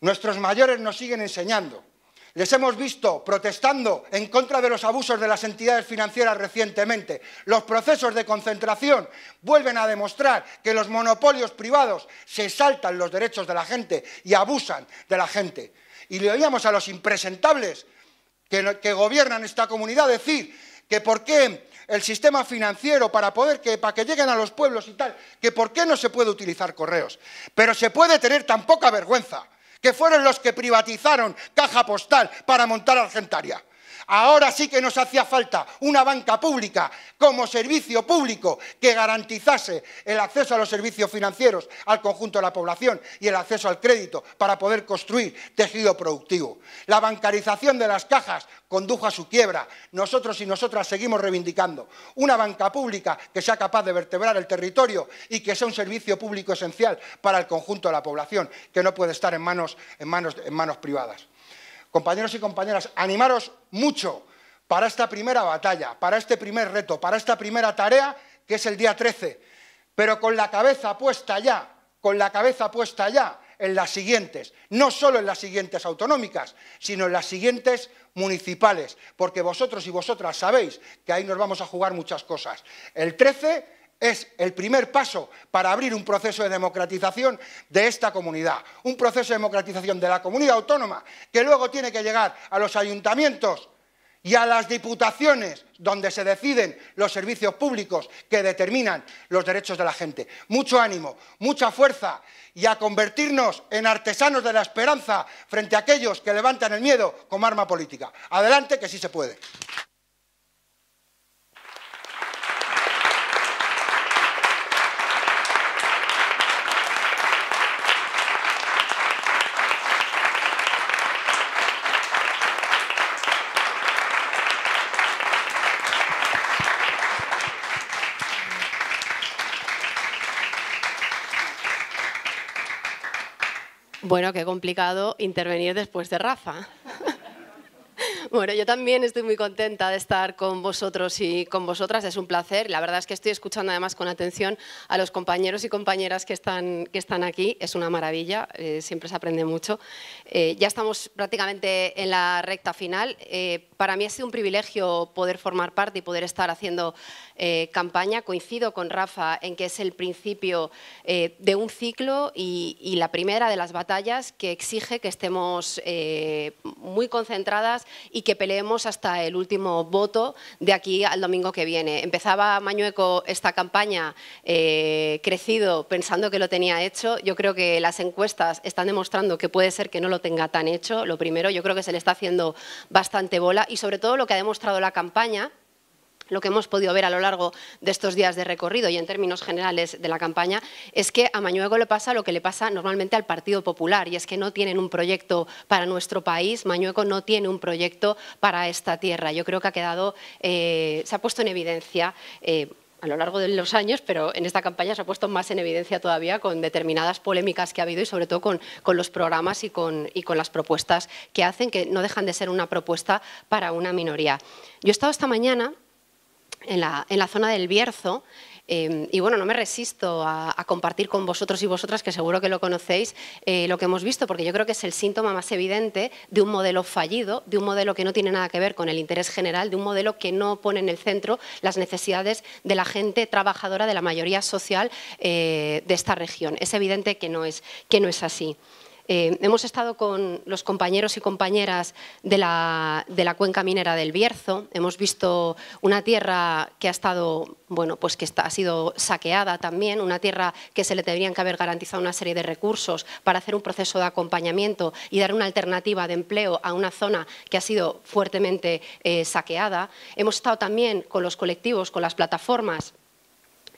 Nuestros mayores nos siguen enseñando les hemos visto protestando en contra de los abusos de las entidades financieras recientemente. Los procesos de concentración vuelven a demostrar que los monopolios privados se saltan los derechos de la gente y abusan de la gente. Y le oíamos a los impresentables que, gobiernan esta comunidad decir que por qué el sistema financiero para poder que para que lleguen a los pueblos y tal, que por qué no se puede utilizar correos. Pero se puede tener tan poca vergüenza que fueron los que privatizaron Caja Postal para montar Argentaria. Ahora sí que nos hacía falta una banca pública como servicio público que garantizase el acceso a los servicios financieros al conjunto de la población y el acceso al crédito para poder construir tejido productivo. La bancarización de las cajas condujo a su quiebra. Nosotros y nosotras seguimos reivindicando una banca pública que sea capaz de vertebrar el territorio y que sea un servicio público esencial para el conjunto de la población, que no puede estar en manos, privadas compañeros y compañeras, animaros mucho para esta primera batalla, para este primer reto, para esta primera tarea, que es el día 13, pero con la cabeza puesta ya, con la cabeza puesta ya en las siguientes, no solo en las siguientes autonómicas, sino en las siguientes municipales, porque vosotros y vosotras sabéis que ahí nos vamos a jugar muchas cosas. El 13 es el primer paso para abrir un proceso de democratización de esta comunidad, un proceso de democratización de la comunidad autónoma que luego tiene que llegar a los ayuntamientos y a las diputaciones donde se deciden los servicios públicos que determinan los derechos de la gente. Mucho ánimo, mucha fuerza y a convertirnos en artesanos de la esperanza frente a aquellos que levantan el miedo como arma política. Adelante, que sí se puede. Bueno, qué complicado intervenir después de Rafa. Bueno, yo también estoy muy contenta de estar con vosotros y con vosotras, es un placer. La verdad es que estoy escuchando además con atención a los compañeros y compañeras que están, que están aquí, es una maravilla, eh, siempre se aprende mucho. Eh, ya estamos prácticamente en la recta final. Eh, para mí ha sido un privilegio poder formar parte y poder estar haciendo campaña. Coincido con Rafa en que es el principio de un ciclo y, y, la primera de las batallas que exige que estemos muy concentradas y que peleemos hasta el último voto de aquí al domingo que viene. Empezaba Mañueco esta campaña eh, crecido pensando que lo tenía hecho. Yo creo que las encuestas están demostrando que puede ser que no lo tenga tan hecho. Lo primero, yo creo que se le está haciendo bastante bola y sobre todo lo que ha demostrado la campaña lo que hemos podido ver a lo largo de estos días de recorrido y en términos generales de la campaña es que a Mañueco le pasa lo que le pasa normalmente al Partido Popular y es que no tienen un proyecto para nuestro país, Mañueco no tiene un proyecto para esta tierra. Yo creo que ha quedado, eh, se ha puesto en evidencia eh, a lo largo de los años, pero en esta campaña se ha puesto más en evidencia todavía con determinadas polémicas que ha habido y sobre todo con, los programas y con, las propuestas que hacen, que no dejan de ser una propuesta para una minoría. Yo he estado esta mañana en la, zona del Bierzo. Em, y bueno, no me resisto a, compartir con vosotros y vosotras, que seguro que lo conocéis, eh, lo que hemos visto, porque yo creo que es el síntoma más evidente de un modelo fallido, de un modelo que no tiene nada que ver con el interés general, de un modelo que no pone en el centro las necesidades de la gente trabajadora, de la mayoría social eh, de esta región. Es evidente que que no es así. Eh, hemos estado con los compañeros y compañeras de la, cuenca minera del Bierzo, hemos visto una tierra que ha estado, bueno, pues que ha sido saqueada también, una tierra que se le tendrían que haber garantizado una serie de recursos para hacer un proceso de acompañamiento y dar una alternativa de empleo a una zona que ha sido fuertemente eh, saqueada. Hemos estado también con los colectivos, con las plataformas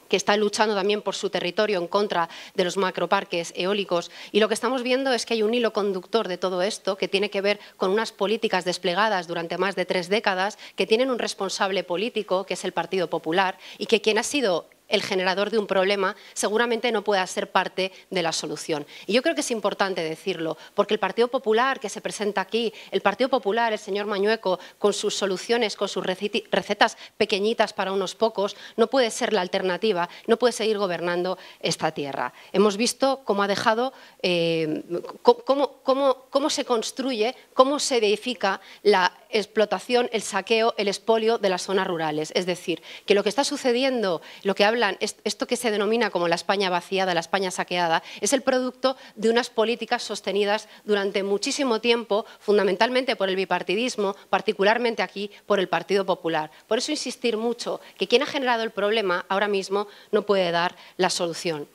que está luchando también por su territorio en contra de los macroparques eólicos. Y lo que estamos viendo es que hay un hilo conductor de todo esto que tiene que ver con unas políticas desplegadas durante más de tres décadas que tienen un responsable político, que es el Partido Popular, y que quien ha sido el generador de un problema seguramente no pueda ser parte de la solución. Y yo creo que es importante decirlo, porque el Partido Popular que se presenta aquí, el Partido Popular, el señor Mañueco, con sus soluciones, con sus recetas pequeñitas para unos pocos, no puede ser la alternativa, no puede seguir gobernando esta tierra. Hemos visto cómo ha dejado, eh, cómo, cómo se construye, cómo se edifica la explotación, el saqueo, el expolio de las zonas rurales. Es decir, que lo que está sucediendo, lo que habla esto que se denomina como la España vaciada, la España saqueada, es el producto de unas políticas sostenidas durante muchísimo tiempo, fundamentalmente por el bipartidismo, particularmente aquí por el Partido Popular. Por eso insistir mucho que quien ha generado el problema ahora mismo no puede dar la solución.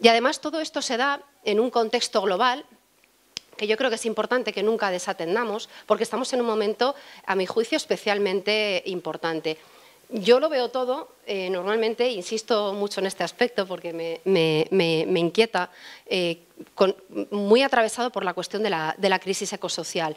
Y además todo esto se da en un contexto global que yo creo que es importante que nunca desatendamos, porque estamos en un momento, a mi juicio, especialmente importante. Yo lo veo todo, eh, normalmente, insisto mucho en este aspecto porque me, inquieta, eh, muy atravesado por la cuestión de la, de la crisis ecosocial.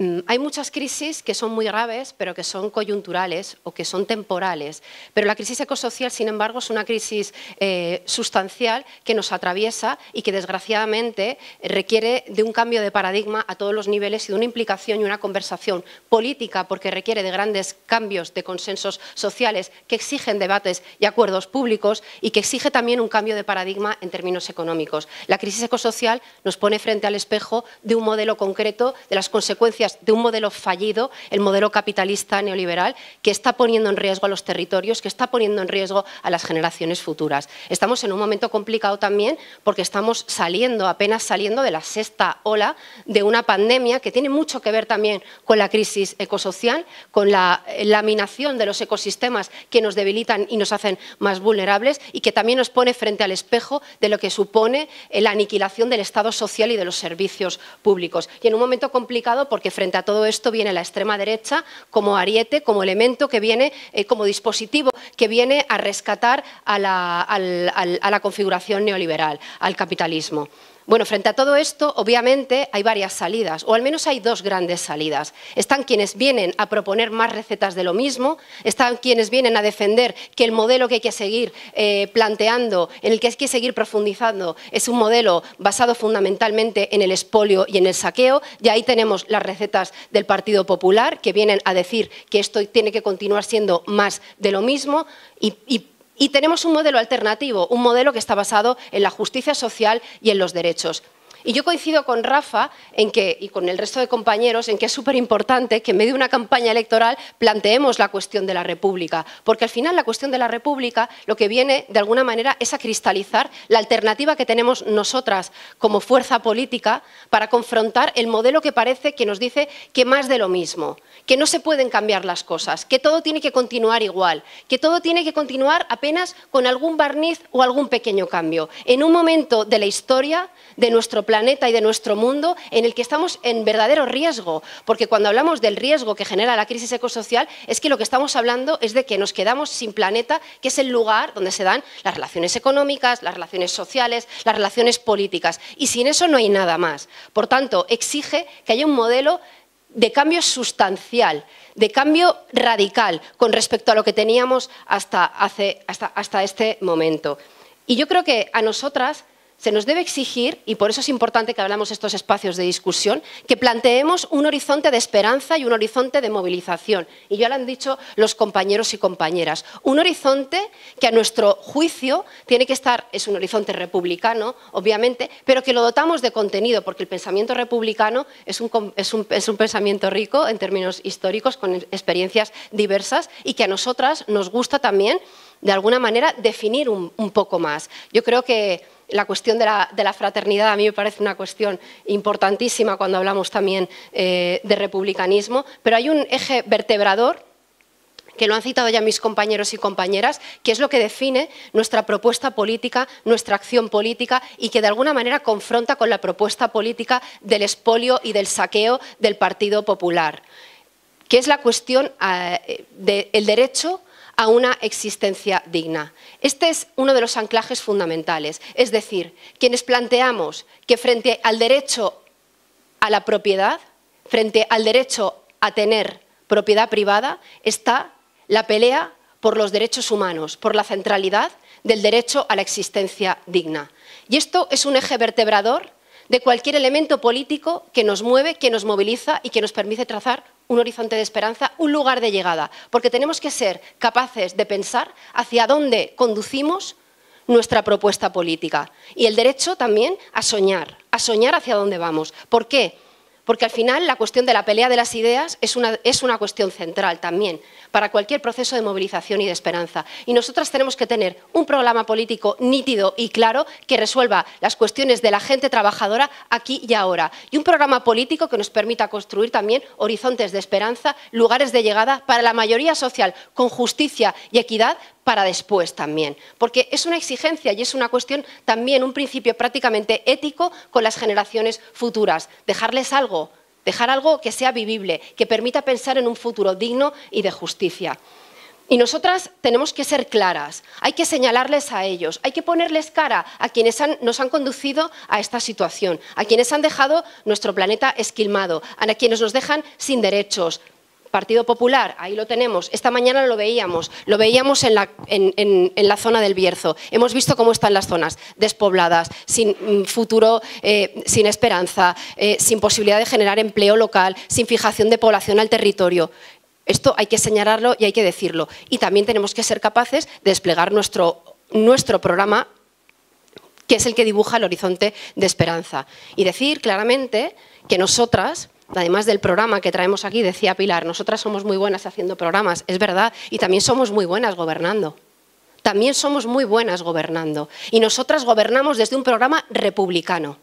Mm, hay muchas crisis que son muy graves, pero que son coyunturales o que son temporales. Pero la crisis ecosocial, sin embargo, es una crisis eh, sustancial que nos atraviesa y que, desgraciadamente, requiere de un cambio de paradigma a todos los niveles y de una implicación y una conversación política, porque requiere de grandes cambios de consensos sociales que exigen debates y acuerdos públicos y que exige también un cambio de paradigma en términos económicos. La crisis ecosocial nos pone frente al espejo de un modelo concreto de las consecuencias de un modelo fallido, el modelo capitalista neoliberal, que está poniendo en riesgo a los territorios, que está poniendo en riesgo a las generaciones futuras. Estamos en un momento complicado también porque estamos saliendo, apenas saliendo de la sexta ola de una pandemia que tiene mucho que ver también con la crisis ecosocial, con la laminación de los ecosistemas que nos debilitan y nos hacen más vulnerables y que también nos pone frente al espejo de lo que supone eh, la aniquilación del Estado social y de los servicios públicos. Y en un momento complicado porque Frente a todo esto viene la extrema derecha como ariete, como elemento que viene, eh, como dispositivo que viene a rescatar a la configuración neoliberal, al capitalismo. Bueno, frente a todo esto, obviamente hay varias salidas, o al menos hay dos grandes salidas. Están quienes vienen a proponer más recetas de lo mismo, están quienes vienen a defender que el modelo que hay que seguir eh, planteando, en el que hay que seguir profundizando, es un modelo basado fundamentalmente en el expolio y en el saqueo, y ahí tenemos las recetas del Partido Popular, que vienen a decir que esto tiene que continuar siendo más de lo mismo, y, y y tenemos un modelo alternativo, un modelo que está basado en la justicia social y en los derechos. Y yo coincido con Rafa en y con el resto de compañeros en que es súper importante que en medio de una campaña electoral planteemos la cuestión de la República, porque al final la cuestión de la República lo que viene de alguna manera es a cristalizar la alternativa que tenemos nosotras como fuerza política para confrontar el modelo que parece que nos dice que más de lo mismo, que no se pueden cambiar las cosas, que todo tiene que continuar igual, que todo tiene que continuar apenas con algún barniz o algún pequeño cambio, en un momento de la historia de nuestro país, planeta y de nuestro mundo en el que estamos en verdadero riesgo, porque cuando hablamos del riesgo que genera la crisis ecosocial, es que lo que estamos hablando es de que nos quedamos sin planeta, que es el lugar donde se dan las relaciones económicas, las relaciones sociales, las relaciones políticas, y sin eso no hay nada más. Por tanto, exige que haya un modelo de cambio sustancial, de cambio radical con respecto a lo que teníamos hasta, hasta, hasta este momento. Y yo creo que a nosotras se nos debe exigir, y por eso es importante que hablamos estos espacios de discusión, que planteemos un horizonte de esperanza y un horizonte de movilización. Y ya lo han dicho los compañeros y compañeras. Un horizonte que a nuestro juicio tiene que estar, es un horizonte republicano, obviamente, pero que lo dotamos de contenido, porque el pensamiento republicano es un, es un, es un pensamiento rico en términos históricos, con experiencias diversas, y que a nosotras nos gusta también de alguna manera, definir un, poco más. Yo creo que la cuestión de la, fraternidad a mí me parece una cuestión importantísima cuando hablamos también eh, de republicanismo, pero hay un eje vertebrador que lo han citado ya mis compañeros y compañeras, que es lo que define nuestra propuesta política, nuestra acción política y que de alguna manera confronta con la propuesta política del expolio y del saqueo del Partido Popular, que es la cuestión eh, del derecho a una existencia digna. Este es uno de los anclajes fundamentales. Es decir, quienes planteamos que frente al derecho a la propiedad, frente al derecho a tener propiedad privada, está la pelea por los derechos humanos, por la centralidad del derecho a la existencia digna. Y esto es un eje vertebrador de cualquier elemento político que nos mueve, que nos moviliza y que nos permite trazar un horizonte de esperanza, un lugar de llegada, porque tenemos que ser capaces de pensar hacia dónde conducimos nuestra propuesta política y el derecho también a soñar, a soñar hacia dónde vamos. ¿Por qué? Porque al final la cuestión de la pelea de las ideas es una, es una cuestión central también para cualquier proceso de movilización y de esperanza. Y nosotras tenemos que tener un programa político nítido y claro que resuelva las cuestiones de la gente trabajadora aquí y ahora. Y un programa político que nos permita construir también horizontes de esperanza, lugares de llegada para la mayoría social, con justicia y equidad, para después también, porque es una exigencia y es una cuestión también, un principio prácticamente ético con las generaciones futuras, dejarles algo, dejar algo que sea vivible, que permita pensar en un futuro digno y de justicia. Y nosotras tenemos que ser claras, hay que señalarles a ellos, hay que ponerles cara a quienes nos han conducido a esta situación, a quienes han dejado nuestro planeta esquilmado, a quienes nos dejan sin derechos, Partido Popular, ahí lo tenemos. Esta mañana lo veíamos, lo veíamos en la, zona del Bierzo. Hemos visto cómo están las zonas despobladas, sin mm, futuro, eh, sin esperanza, eh, sin posibilidad de generar empleo local, sin fijación de población al territorio. Esto hay que señalarlo y hay que decirlo. Y también tenemos que ser capaces de desplegar nuestro programa que es el que dibuja el horizonte de esperanza. Y decir claramente que nosotras además del programa que traemos aquí, decía Pilar, nosotras somos muy buenas haciendo programas, es verdad, y también somos muy buenas gobernando. También somos muy buenas gobernando. Y nosotras gobernamos desde un programa republicano.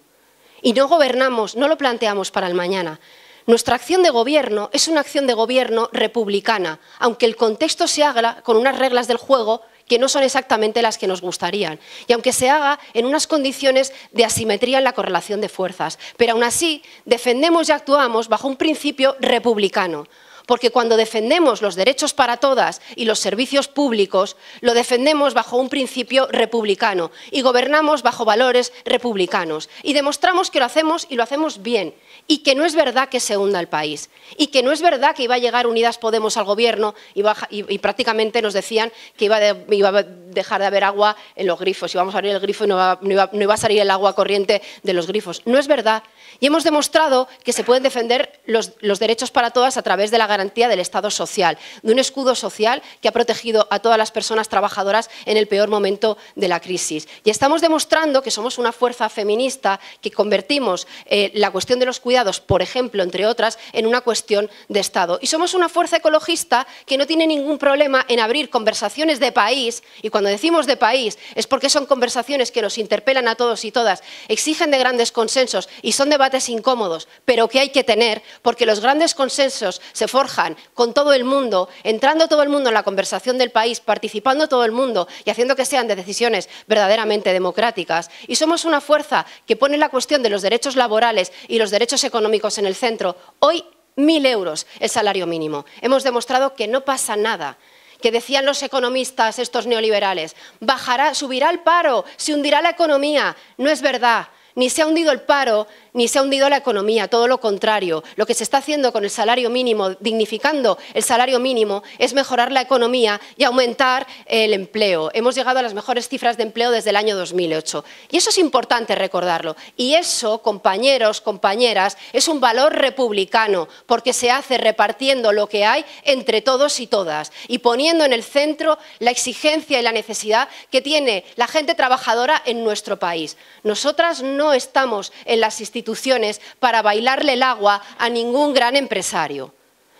Y no gobernamos, no lo planteamos para el mañana. Nuestra acción de gobierno es una acción de gobierno republicana, aunque el contexto se haga con unas reglas del juego que no son exactamente las que nos gustarían, y aunque se haga en unas condiciones de asimetría en la correlación de fuerzas. Pero aún así, defendemos y actuamos bajo un principio republicano, porque cuando defendemos los derechos para todas y los servicios públicos, lo defendemos bajo un principio republicano y gobernamos bajo valores republicanos y demostramos que lo hacemos y lo hacemos bien y que no es verdad que se hunda el país y que no es verdad que iba a llegar Unidas Podemos al gobierno y, prácticamente nos decían que iba, a dejar de haber agua en los grifos, íbamos a abrir el grifo y no iba, a salir el agua corriente de los grifos. No es verdad. Y hemos demostrado que se pueden defender los, derechos para todas a través de la garantía del Estado social, de un escudo social que ha protegido a todas las personas trabajadoras en el peor momento de la crisis. Y estamos demostrando que somos una fuerza feminista que convertimos eh, la cuestión de los cuidados por ejemplo, entre otras, en una cuestión de Estado. Y somos una fuerza ecologista que no tiene ningún problema en abrir conversaciones de país, y cuando decimos de país es porque son conversaciones que nos interpelan a todos y todas, exigen de grandes consensos y son debates incómodos, pero que hay que tener, porque los grandes consensos se forjan con todo el mundo, entrando todo el mundo en la conversación del país, participando todo el mundo y haciendo que sean de decisiones verdaderamente democráticas. Y somos una fuerza que pone la cuestión de los derechos laborales y los derechos económicos en el centro. Hoy, mil euros el salario mínimo. Hemos demostrado que no pasa nada que decían los economistas, estos neoliberales, bajará, subirá el paro, se hundirá la economía. No es verdad ni se ha hundido el paro, ni se ha hundido la economía, todo lo contrario. Lo que se está haciendo con el salario mínimo, dignificando el salario mínimo, es mejorar la economía y aumentar el empleo. Hemos llegado a las mejores cifras de empleo desde el año 2008. Y eso es importante recordarlo. Y eso, compañeros, compañeras, es un valor republicano, porque se hace repartiendo lo que hay entre todos y todas, y poniendo en el centro la exigencia y la necesidad que tiene la gente trabajadora en nuestro país. Nosotras no no estamos en las instituciones para bailarle el agua a ningún gran empresario.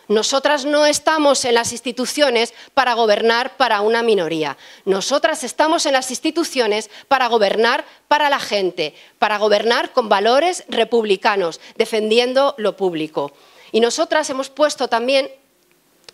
Nosotras no estamos en las instituciones para gobernar para una minoría. Nosotras estamos en las instituciones para gobernar para la gente, para gobernar con valores republicanos, defendiendo lo público. Y nosotras hemos puesto también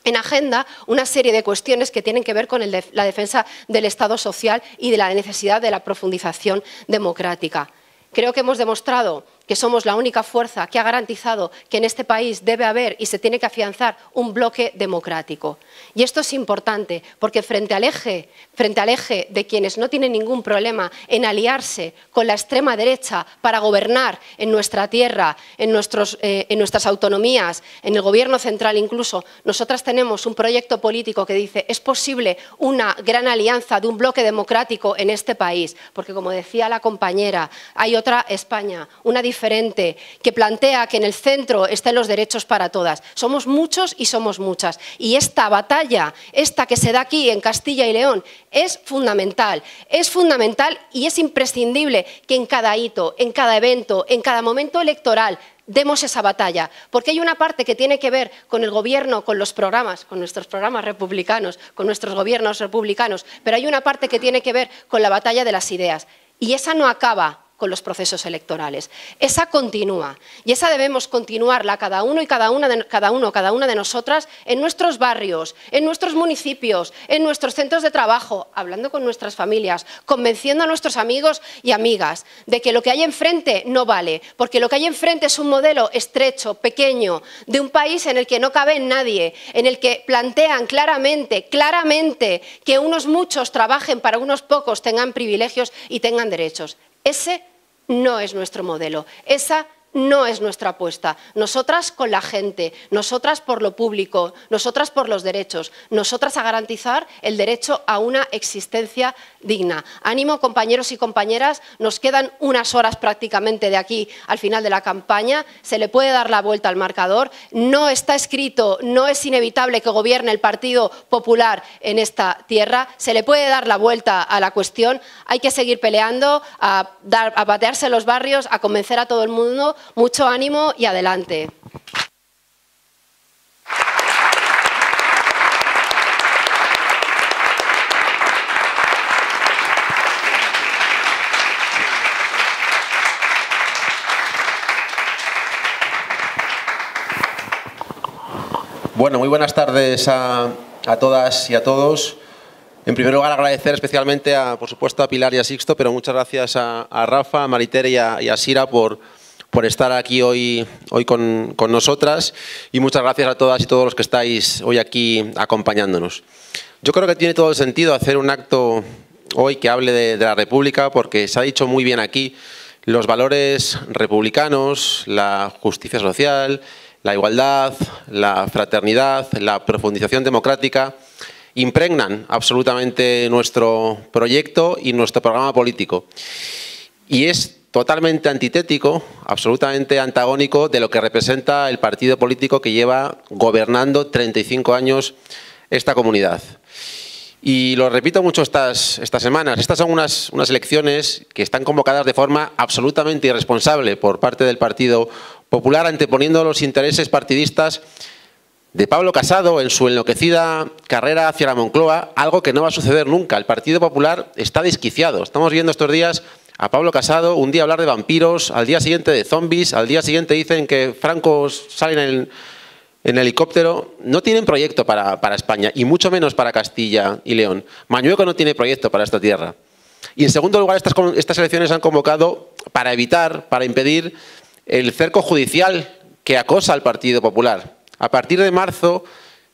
en agenda una serie de cuestiones que tienen que ver con la defensa del Estado social y de la necesidad de la profundización democrática. Creo que hemos demostrado que somos la única fuerza que ha garantizado que en este país debe haber y se tiene que afianzar un bloque democrático. Y esto es importante porque frente al eje, frente al eje de quienes no tienen ningún problema en aliarse con la extrema derecha para gobernar en nuestra tierra, en, nuestros, eh, en nuestras autonomías, en el gobierno central incluso, nosotras tenemos un proyecto político que dice es posible una gran alianza de un bloque democrático en este país, porque como decía la compañera, hay otra España, una diferente, que plantea que en el centro estén los derechos para todas. Somos muchos y somos muchas. Y esta batalla, esta que se da aquí en Castilla y León, es fundamental. Es fundamental y es imprescindible que en cada hito, en cada evento, en cada momento electoral, demos esa batalla, porque hay una parte que tiene que ver con el gobierno, con los programas, con nuestros programas republicanos, con nuestros gobiernos republicanos, pero hay una parte que tiene que ver con la batalla de las ideas. Y esa no acaba con los procesos electorales. Esa continúa y esa debemos continuarla cada uno y cada una de, cada uno, cada una de nosotras en nuestros barrios, en nuestros municipios, en nuestros centros de trabajo, hablando con nuestras familias, convenciendo a nuestros amigos y amigas de que lo que hay enfrente no vale, porque lo que hay enfrente es un modelo estrecho, pequeño, de un país en el que no cabe nadie, en el que plantean claramente, claramente que unos muchos trabajen para unos pocos, tengan privilegios y tengan derechos. Ese no es nuestro modelo. Esa no es nuestra apuesta. Nosotras con la gente, nosotras por lo público, nosotras por los derechos, nosotras a garantizar el derecho a una existencia digna. Ánimo, compañeros y compañeras, nos quedan unas horas prácticamente de aquí al final de la campaña, se le puede dar la vuelta al marcador, no está escrito, no es inevitable que gobierne el Partido Popular en esta tierra, se le puede dar la vuelta a la cuestión, hay que seguir peleando, a, dar, a patearse los barrios, a convencer a todo el mundo mucho ánimo y adelante. Bueno, muy buenas tardes a, todas y a todos. En primer lugar, agradecer especialmente, por supuesto, a Pilar y a Sixto, pero muchas gracias a, Rafa, a Maritere y a Sira por, por estar aquí hoy, hoy con, con, nosotras y muchas gracias a todas y todos los que estáis hoy aquí acompañándonos. Yo creo que tiene todo el sentido hacer un acto hoy que hable de, de la República porque se ha dicho muy bien aquí los valores republicanos, la justicia social, la igualdad, la fraternidad, la profundización democrática impregnan absolutamente nuestro proyecto y nuestro programa político. Y es totalmente antitético, absolutamente antagónico de lo que representa el partido político que lleva gobernando 35 años esta comunidad. Y lo repito mucho estas, estas semanas, estas son unas, unas elecciones que están convocadas de forma absolutamente irresponsable por parte del Partido Popular, anteponiendo los intereses partidistas de Pablo Casado en su enloquecida carrera hacia la Moncloa, algo que no va a suceder nunca. El Partido Popular está desquiciado. Estamos viendo estos días a Pablo Casado, un día hablar de vampiros, al día siguiente de zombies, al día siguiente dicen que francos salen en helicóptero. No tienen proyecto para, España y mucho menos para Castilla y León. Mañueco no tiene proyecto para esta tierra. Y en segundo lugar, estas, elecciones elecciones han convocado para evitar, para impedir el cerco judicial que acosa al Partido Popular. A partir de marzo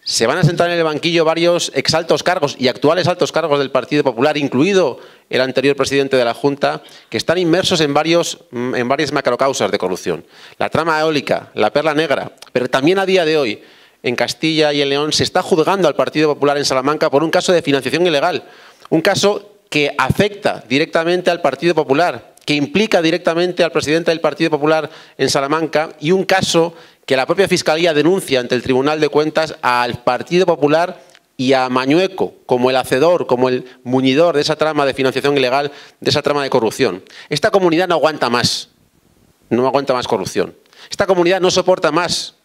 se van a sentar en el banquillo varios exaltos cargos y actuales altos cargos del Partido Popular, incluido el anterior presidente de la Junta, que están inmersos en, varios, mm, en varias macrocausas de corrupción. La trama eólica, la perla negra, pero también a día de hoy en Castilla y en León se está juzgando al Partido Popular en Salamanca por un caso de financiación ilegal, un caso que afecta directamente al Partido Popular, que implica directamente al presidente del Partido Popular en Salamanca y un caso que la propia Fiscalía denuncia ante el Tribunal de Cuentas al Partido Popular y a Mañueco como el hacedor, como el muñidor de esa trama de financiación ilegal, de esa trama de corrupción. Esta comunidad no aguanta más, no aguanta más corrupción. Esta comunidad no soporta más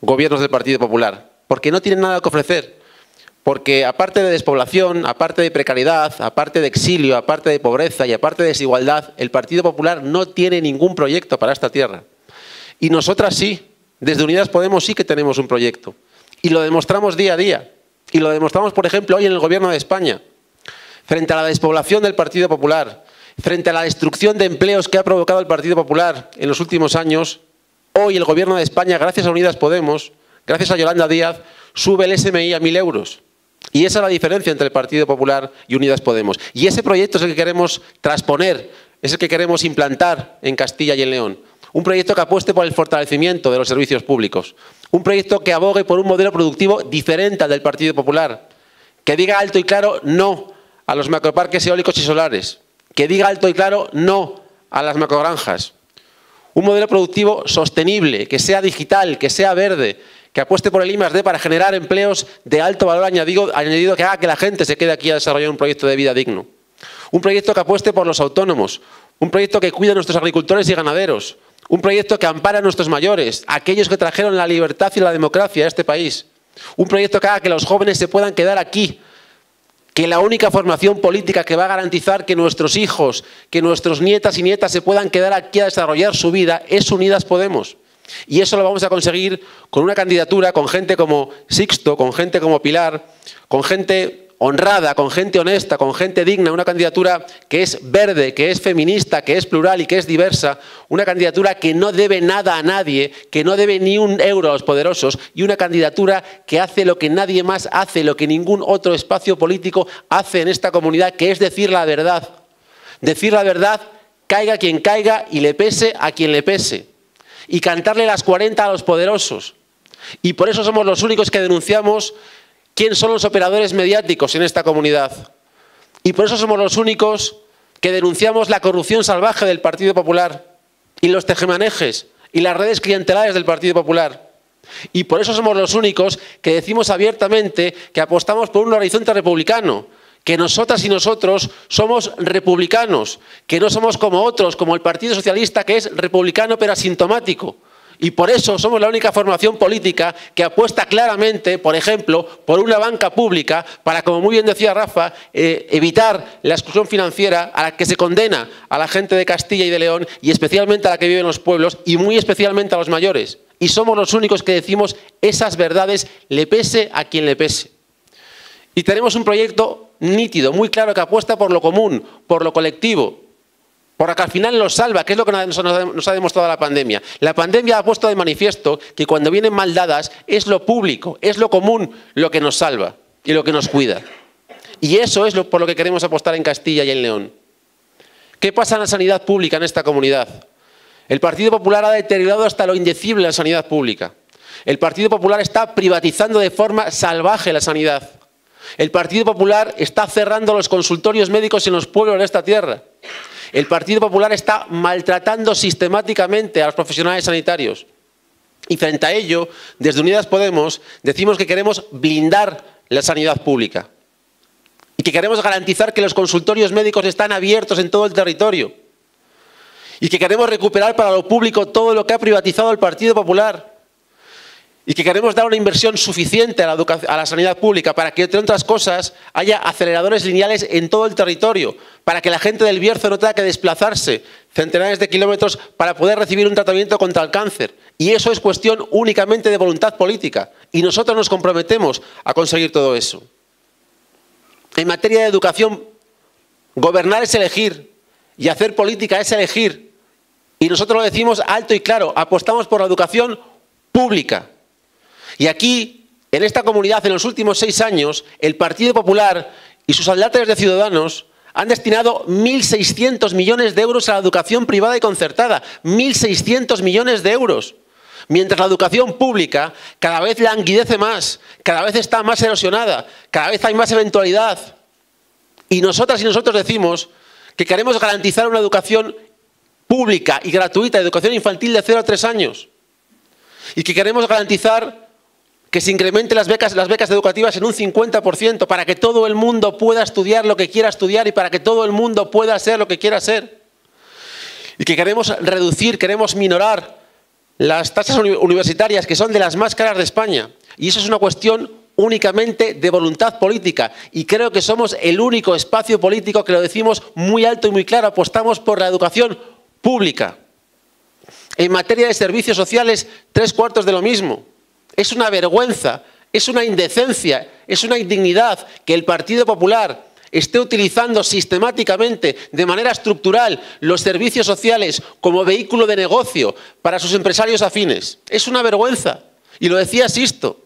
gobiernos del Partido Popular, porque no tienen nada que ofrecer. Porque aparte de despoblación, aparte de precariedad, aparte de exilio, aparte de pobreza y aparte de desigualdad, el Partido Popular no tiene ningún proyecto para esta tierra. Y nosotras sí, desde Unidas Podemos sí que tenemos un proyecto. Y lo demostramos día a día. Y lo demostramos, por ejemplo, hoy en el Gobierno de España. Frente a la despoblación del Partido Popular, frente a la destrucción de empleos que ha provocado el Partido Popular en los últimos años, hoy el Gobierno de España, gracias a Unidas Podemos, gracias a Yolanda Díaz, sube el SMI a mil euros. Y esa es la diferencia entre el Partido Popular y Unidas Podemos. Y ese proyecto es el que queremos transponer, es el que queremos implantar en Castilla y en León. Un proyecto que apueste por el fortalecimiento de los servicios públicos. Un proyecto que abogue por un modelo productivo diferente al del Partido Popular. Que diga alto y claro no a los macroparques eólicos y solares. Que diga alto y claro no a las macrogranjas. Un modelo productivo sostenible, que sea digital, que sea verde, que apueste por el I+.D. para generar empleos de alto valor añadido, añadido que haga que la gente se quede aquí a desarrollar un proyecto de vida digno. Un proyecto que apueste por los autónomos. Un proyecto que cuide a nuestros agricultores y ganaderos un proyecto que ampara a nuestros mayores, aquellos que trajeron la libertad y la democracia a este país. Un proyecto que haga que los jóvenes se puedan quedar aquí. Que la única formación política que va a garantizar que nuestros hijos, que nuestros nietas y nietas se puedan quedar aquí a desarrollar su vida es Unidas Podemos. Y eso lo vamos a conseguir con una candidatura, con gente como Sixto, con gente como Pilar, con gente honrada, con gente honesta, con gente digna, una candidatura que es verde, que es feminista, que es plural y que es diversa, una candidatura que no debe nada a nadie, que no debe ni un euro a los poderosos y una candidatura que hace lo que nadie más hace, lo que ningún otro espacio político hace en esta comunidad, que es decir la verdad. Decir la verdad, caiga quien caiga y le pese a quien le pese. Y cantarle las 40 a los poderosos. Y por eso somos los únicos que denunciamos quién son los operadores mediáticos en esta comunidad. Y por eso somos los únicos que denunciamos la corrupción salvaje del Partido Popular y los tejemanejes y las redes clientelares del Partido Popular. Y por eso somos los únicos que decimos abiertamente que apostamos por un horizonte republicano, que nosotras y nosotros somos republicanos, que no somos como otros, como el Partido Socialista que es republicano pero asintomático. Y por eso somos la única formación política que apuesta claramente, por ejemplo, por una banca pública para, como muy bien decía Rafa, eh, evitar la exclusión financiera a la que se condena a la gente de Castilla y de León y especialmente a la que vive en los pueblos y muy especialmente a los mayores. Y somos los únicos que decimos esas verdades le pese a quien le pese. Y tenemos un proyecto nítido, muy claro, que apuesta por lo común, por lo colectivo, porque al final nos salva, que es lo que nos ha demostrado la pandemia. La pandemia ha puesto de manifiesto que cuando vienen mal dadas es lo público, es lo común lo que nos salva y lo que nos cuida. Y eso es lo, por lo que queremos apostar en Castilla y en León. ¿Qué pasa en la sanidad pública en esta comunidad? El Partido Popular ha deteriorado hasta lo indecible la sanidad pública. El Partido Popular está privatizando de forma salvaje la sanidad. El Partido Popular está cerrando los consultorios médicos en los pueblos de esta tierra. El Partido Popular está maltratando sistemáticamente a los profesionales sanitarios. Y frente a ello, desde Unidas Podemos, decimos que queremos blindar la sanidad pública y que queremos garantizar que los consultorios médicos están abiertos en todo el territorio y que queremos recuperar para lo público todo lo que ha privatizado el Partido Popular y que queremos dar una inversión suficiente a la, sanidad pública para que, entre otras cosas, haya aceleradores lineales en todo el territorio, para que la gente del Bierzo no tenga que desplazarse centenares de kilómetros para poder recibir un tratamiento contra el cáncer. Y eso es cuestión únicamente de voluntad política. Y nosotros nos comprometemos a conseguir todo eso. En materia de educación, gobernar es elegir y hacer política es elegir. Y nosotros lo decimos alto y claro, apostamos por la educación pública. Y aquí, en esta comunidad, en los últimos seis años, el Partido Popular y sus aliados de Ciudadanos han destinado 1.600 millones de euros a la educación privada y concertada. 1.600 millones de euros. Mientras la educación pública cada vez languidece más, cada vez está más erosionada, cada vez hay más eventualidad. Y nosotras y nosotros decimos que queremos garantizar una educación pública y gratuita, educación infantil de 0 a 3 años. Y que queremos garantizar que se incrementen las becas, las becas educativas en un 50% para que todo el mundo pueda estudiar lo que quiera estudiar y para que todo el mundo pueda hacer lo que quiera ser. Y que queremos reducir, queremos minorar las tasas universitarias que son de las más caras de España. Y eso es una cuestión únicamente de voluntad política. Y creo que somos el único espacio político que lo decimos muy alto y muy claro. Apostamos por la educación pública. En materia de servicios sociales, tres cuartos de lo mismo. Es una vergüenza, es una indecencia, es una indignidad que el Partido Popular esté utilizando sistemáticamente, de manera estructural, los servicios sociales como vehículo de negocio para sus empresarios afines. Es una vergüenza. Y lo decía Sisto.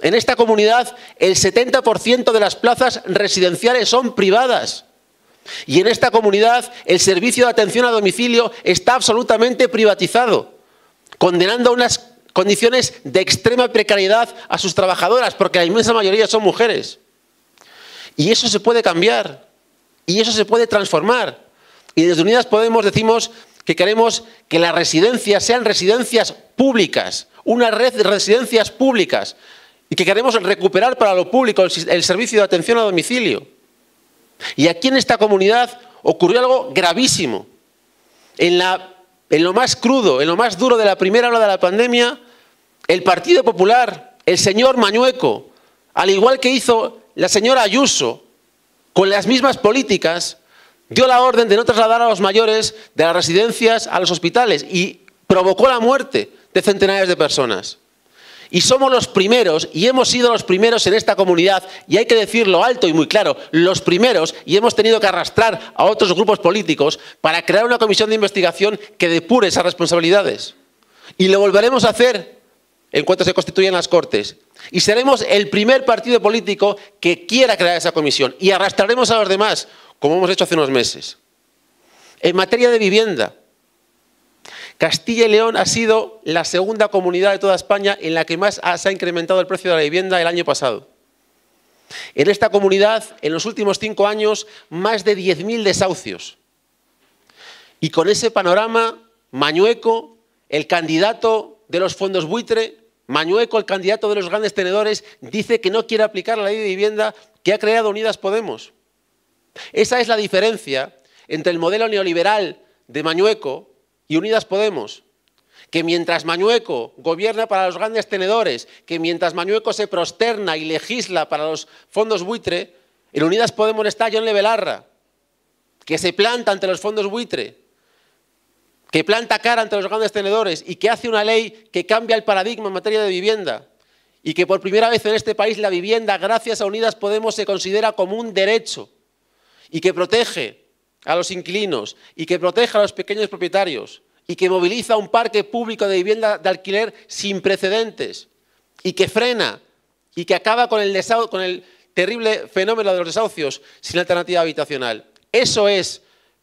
En esta comunidad el 70% de las plazas residenciales son privadas. Y en esta comunidad el servicio de atención a domicilio está absolutamente privatizado, condenando a unas condiciones de extrema precariedad a sus trabajadoras, porque la inmensa mayoría son mujeres. Y eso se puede cambiar, y eso se puede transformar. Y desde Unidas Podemos decimos que queremos que las residencias sean residencias públicas, una red de residencias públicas, y que queremos recuperar para lo público el, servicio de atención a domicilio. Y aquí en esta comunidad ocurrió algo gravísimo. En, en lo más crudo, en lo más duro de la primera hora de la pandemia, el Partido Popular, el señor Mañueco, al igual que hizo la señora Ayuso, con las mismas políticas, dio la orden de no trasladar a los mayores de las residencias a los hospitales y provocó la muerte de centenares de personas. Y somos los primeros, y hemos sido los primeros en esta comunidad, y hay que decirlo alto y muy claro, los primeros, y hemos tenido que arrastrar a otros grupos políticos para crear una comisión de investigación que depure esas responsabilidades. Y lo volveremos a hacer en cuanto se constituyan las Cortes. Y seremos el primer partido político que quiera crear esa comisión. Y arrastraremos a los demás, como hemos hecho hace unos meses. En materia de vivienda, Castilla y León ha sido la segunda comunidad de toda España en la que más se ha incrementado el precio de la vivienda el año pasado. En esta comunidad, en los últimos cinco años, más de 10.000 desahucios. Y con ese panorama, Mañueco, el candidato de los fondos buitre, Mañueco, el candidato de los grandes tenedores, dice que no quiere aplicar la ley de vivienda que ha creado Unidas Podemos. Esa es la diferencia entre el modelo neoliberal de Mañueco y Unidas Podemos. Que mientras Mañueco gobierna para los grandes tenedores, que mientras Mañueco se prosterna y legisla para los fondos buitre, en Unidas Podemos está John Levelarra, que se planta ante los fondos buitre, que planta cara ante los grandes tenedores y que hace una ley que cambia el paradigma en materia de vivienda y que por primera vez en este país la vivienda, gracias a Unidas Podemos, se considera como un derecho y que protege a los inquilinos y que protege a los pequeños propietarios y que moviliza un parque público de vivienda de alquiler sin precedentes y que frena y que acaba con el, con el terrible fenómeno de los desahucios sin alternativa habitacional. Eso es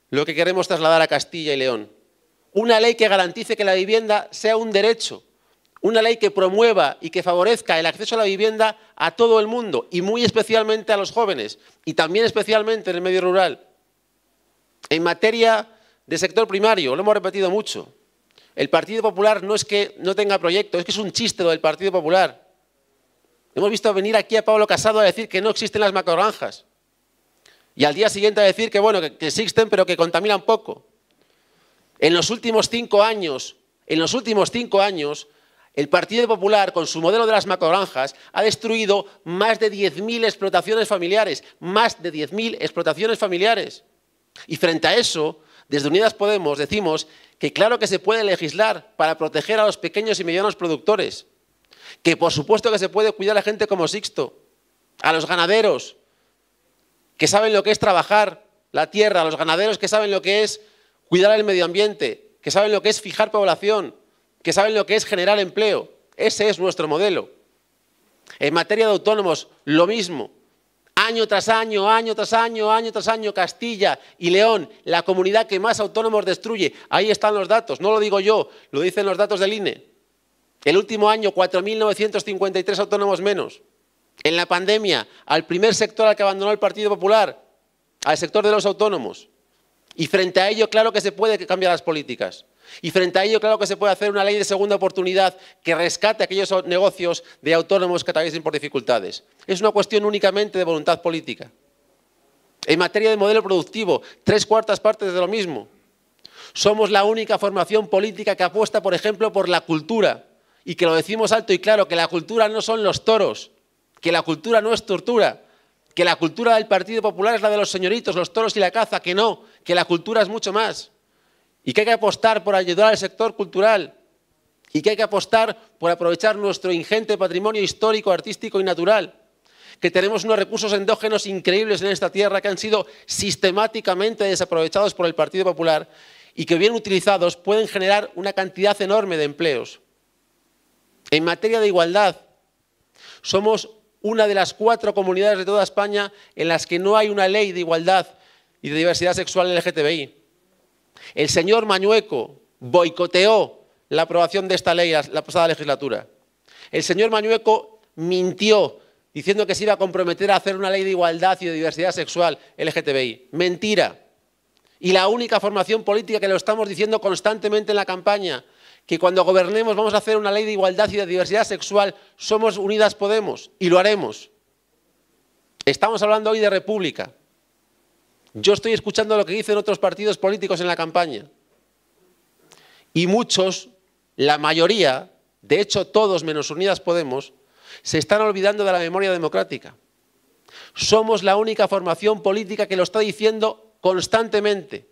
lo que queremos trasladar a Castilla y León una ley que garantice que la vivienda sea un derecho, una ley que promueva y que favorezca el acceso a la vivienda a todo el mundo y muy especialmente a los jóvenes y también especialmente en el medio rural. En materia de sector primario, lo hemos repetido mucho, el Partido Popular no es que no tenga proyecto, es que es un chiste lo del Partido Popular. Hemos visto venir aquí a Pablo Casado a decir que no existen las macrogranjas y al día siguiente a decir que, bueno, que existen pero que contaminan poco. En los últimos cinco años, en los últimos cinco años, el Partido Popular, con su modelo de las macrogranjas, ha destruido más de 10.000 explotaciones familiares, más de 10.000 explotaciones familiares. Y frente a eso, desde Unidas Podemos decimos que claro que se puede legislar para proteger a los pequeños y medianos productores, que por supuesto que se puede cuidar a la gente como Sixto, a los ganaderos que saben lo que es trabajar la tierra, a los ganaderos que saben lo que es cuidar el medio ambiente, que saben lo que es fijar población, que saben lo que es generar empleo. Ese es nuestro modelo. En materia de autónomos, lo mismo. Año tras año, año tras año, año tras año, Castilla y León, la comunidad que más autónomos destruye. Ahí están los datos, no lo digo yo, lo dicen los datos del INE. El último año, 4.953 autónomos menos. En la pandemia, al primer sector al que abandonó el Partido Popular, al sector de los autónomos. Y frente a ello, claro que se puede cambiar las políticas. Y frente a ello, claro que se puede hacer una ley de segunda oportunidad que rescate aquellos negocios de autónomos que atraviesen por dificultades. Es una cuestión únicamente de voluntad política. En materia de modelo productivo, tres cuartas partes de lo mismo. Somos la única formación política que apuesta, por ejemplo, por la cultura. Y que lo decimos alto y claro, que la cultura no son los toros, que la cultura no es tortura, que la cultura del Partido Popular es la de los señoritos, los toros y la caza, que no, que la cultura es mucho más y que hay que apostar por ayudar al sector cultural y que hay que apostar por aprovechar nuestro ingente patrimonio histórico, artístico y natural, que tenemos unos recursos endógenos increíbles en esta tierra que han sido sistemáticamente desaprovechados por el Partido Popular y que bien utilizados pueden generar una cantidad enorme de empleos. En materia de igualdad, somos una de las cuatro comunidades de toda España en las que no hay una ley de igualdad y de diversidad sexual LGTBI. El señor Mañueco boicoteó la aprobación de esta ley la pasada legislatura. El señor Mañueco mintió diciendo que se iba a comprometer a hacer una ley de igualdad y de diversidad sexual LGTBI. Mentira. Y la única formación política que lo estamos diciendo constantemente en la campaña, que cuando gobernemos vamos a hacer una ley de igualdad y de diversidad sexual, somos Unidas Podemos y lo haremos. Estamos hablando hoy de república. Yo estoy escuchando lo que dicen otros partidos políticos en la campaña. Y muchos, la mayoría, de hecho todos menos Unidas Podemos, se están olvidando de la memoria democrática. Somos la única formación política que lo está diciendo constantemente.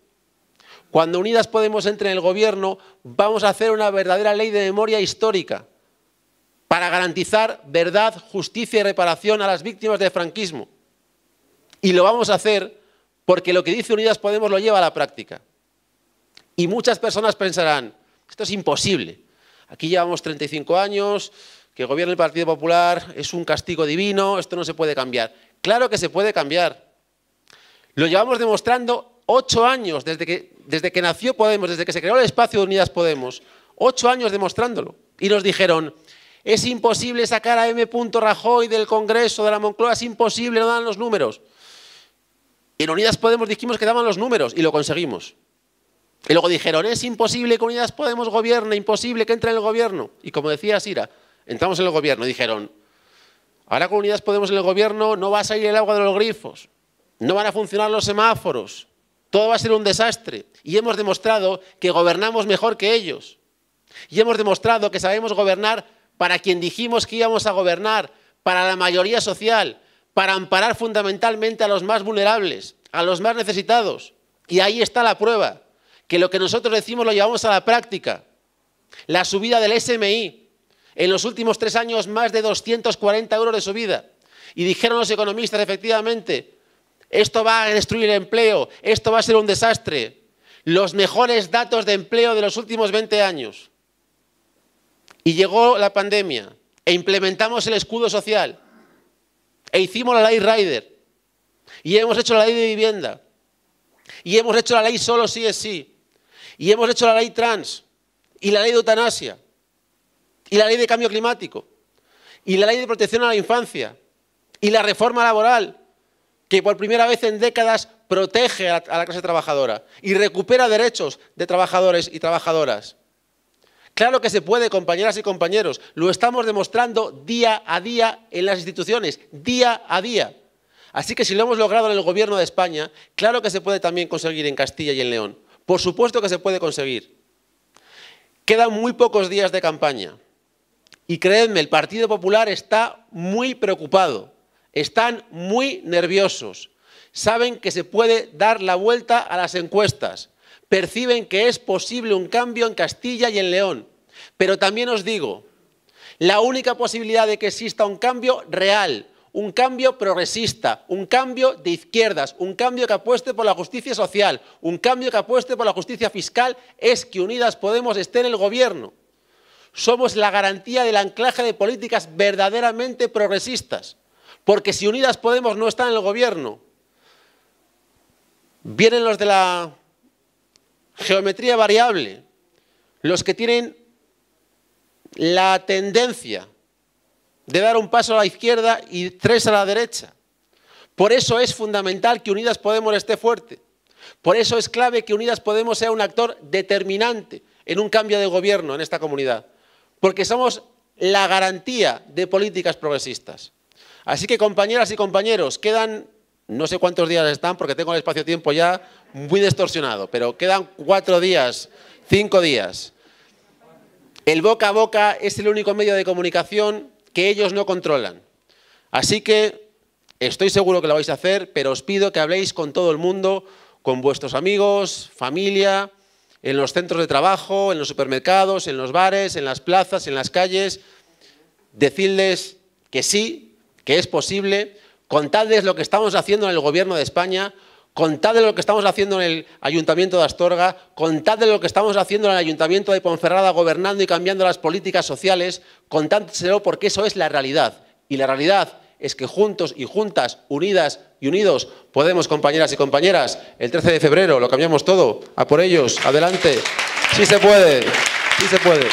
Cuando Unidas Podemos entre en el gobierno, vamos a hacer una verdadera ley de memoria histórica para garantizar verdad, justicia y reparación a las víctimas del franquismo. Y lo vamos a hacer porque lo que dice Unidas Podemos lo lleva a la práctica. Y muchas personas pensarán, esto es imposible. Aquí llevamos 35 años, que gobierna el Partido Popular, es un castigo divino, esto no se puede cambiar. Claro que se puede cambiar. Lo llevamos demostrando ocho años, desde que, desde que nació Podemos, desde que se creó el espacio de Unidas Podemos. Ocho años demostrándolo. Y nos dijeron, es imposible sacar a M. Rajoy del Congreso, de la Moncloa, es imposible, no dan los números. En Unidas Podemos dijimos que daban los números y lo conseguimos. Y luego dijeron, es imposible que Unidas Podemos gobierne, imposible que entre en el gobierno. Y como decía Sira, entramos en el gobierno y dijeron, ahora con Unidas Podemos en el gobierno no va a salir el agua de los grifos, no van a funcionar los semáforos, todo va a ser un desastre. Y hemos demostrado que gobernamos mejor que ellos. Y hemos demostrado que sabemos gobernar para quien dijimos que íbamos a gobernar, para la mayoría social, para amparar fundamentalmente a los más vulnerables, a los más necesitados. Y ahí está la prueba, que lo que nosotros decimos lo llevamos a la práctica. La subida del SMI, en los últimos tres años más de 240 euros de subida. Y dijeron los economistas, efectivamente, esto va a destruir el empleo, esto va a ser un desastre. Los mejores datos de empleo de los últimos 20 años. Y llegó la pandemia e implementamos el escudo social e hicimos la ley Rider. Y hemos hecho la ley de vivienda. Y hemos hecho la ley solo sí es sí. Y hemos hecho la ley trans. Y la ley de eutanasia. Y la ley de cambio climático. Y la ley de protección a la infancia. Y la reforma laboral. Que por primera vez en décadas protege a la clase trabajadora. Y recupera derechos de trabajadores y trabajadoras. Claro que se puede, compañeras y compañeros. Lo estamos demostrando día a día en las instituciones, día a día. Así que si lo hemos logrado en el Gobierno de España, claro que se puede también conseguir en Castilla y en León. Por supuesto que se puede conseguir. Quedan muy pocos días de campaña. Y creedme, el Partido Popular está muy preocupado. Están muy nerviosos. Saben que se puede dar la vuelta a las encuestas perciben que es posible un cambio en Castilla y en León. Pero también os digo, la única posibilidad de que exista un cambio real, un cambio progresista, un cambio de izquierdas, un cambio que apueste por la justicia social, un cambio que apueste por la justicia fiscal, es que Unidas Podemos esté en el gobierno. Somos la garantía del anclaje de políticas verdaderamente progresistas. Porque si Unidas Podemos no está en el gobierno, vienen los de la Geometría variable. Los que tienen la tendencia de dar un paso a la izquierda y tres a la derecha. Por eso es fundamental que Unidas Podemos esté fuerte. Por eso es clave que Unidas Podemos sea un actor determinante en un cambio de gobierno en esta comunidad. Porque somos la garantía de políticas progresistas. Así que compañeras y compañeros, quedan no sé cuántos días están porque tengo el espacio-tiempo ya muy distorsionado, pero quedan cuatro días, cinco días. El boca a boca es el único medio de comunicación que ellos no controlan. Así que estoy seguro que lo vais a hacer, pero os pido que habléis con todo el mundo, con vuestros amigos, familia, en los centros de trabajo, en los supermercados, en los bares, en las plazas, en las calles. Decidles que sí, que es posible, contadles lo que estamos haciendo en el gobierno de España, contadles lo que estamos haciendo en el ayuntamiento de Astorga, contadles lo que estamos haciendo en el ayuntamiento de Ponferrada gobernando y cambiando las políticas sociales, contádselo porque eso es la realidad. Y la realidad es que juntos y juntas, unidas y unidos, podemos, compañeras y compañeras, el 13 de febrero lo cambiamos todo. A por ellos, adelante. Sí se puede, sí se puede.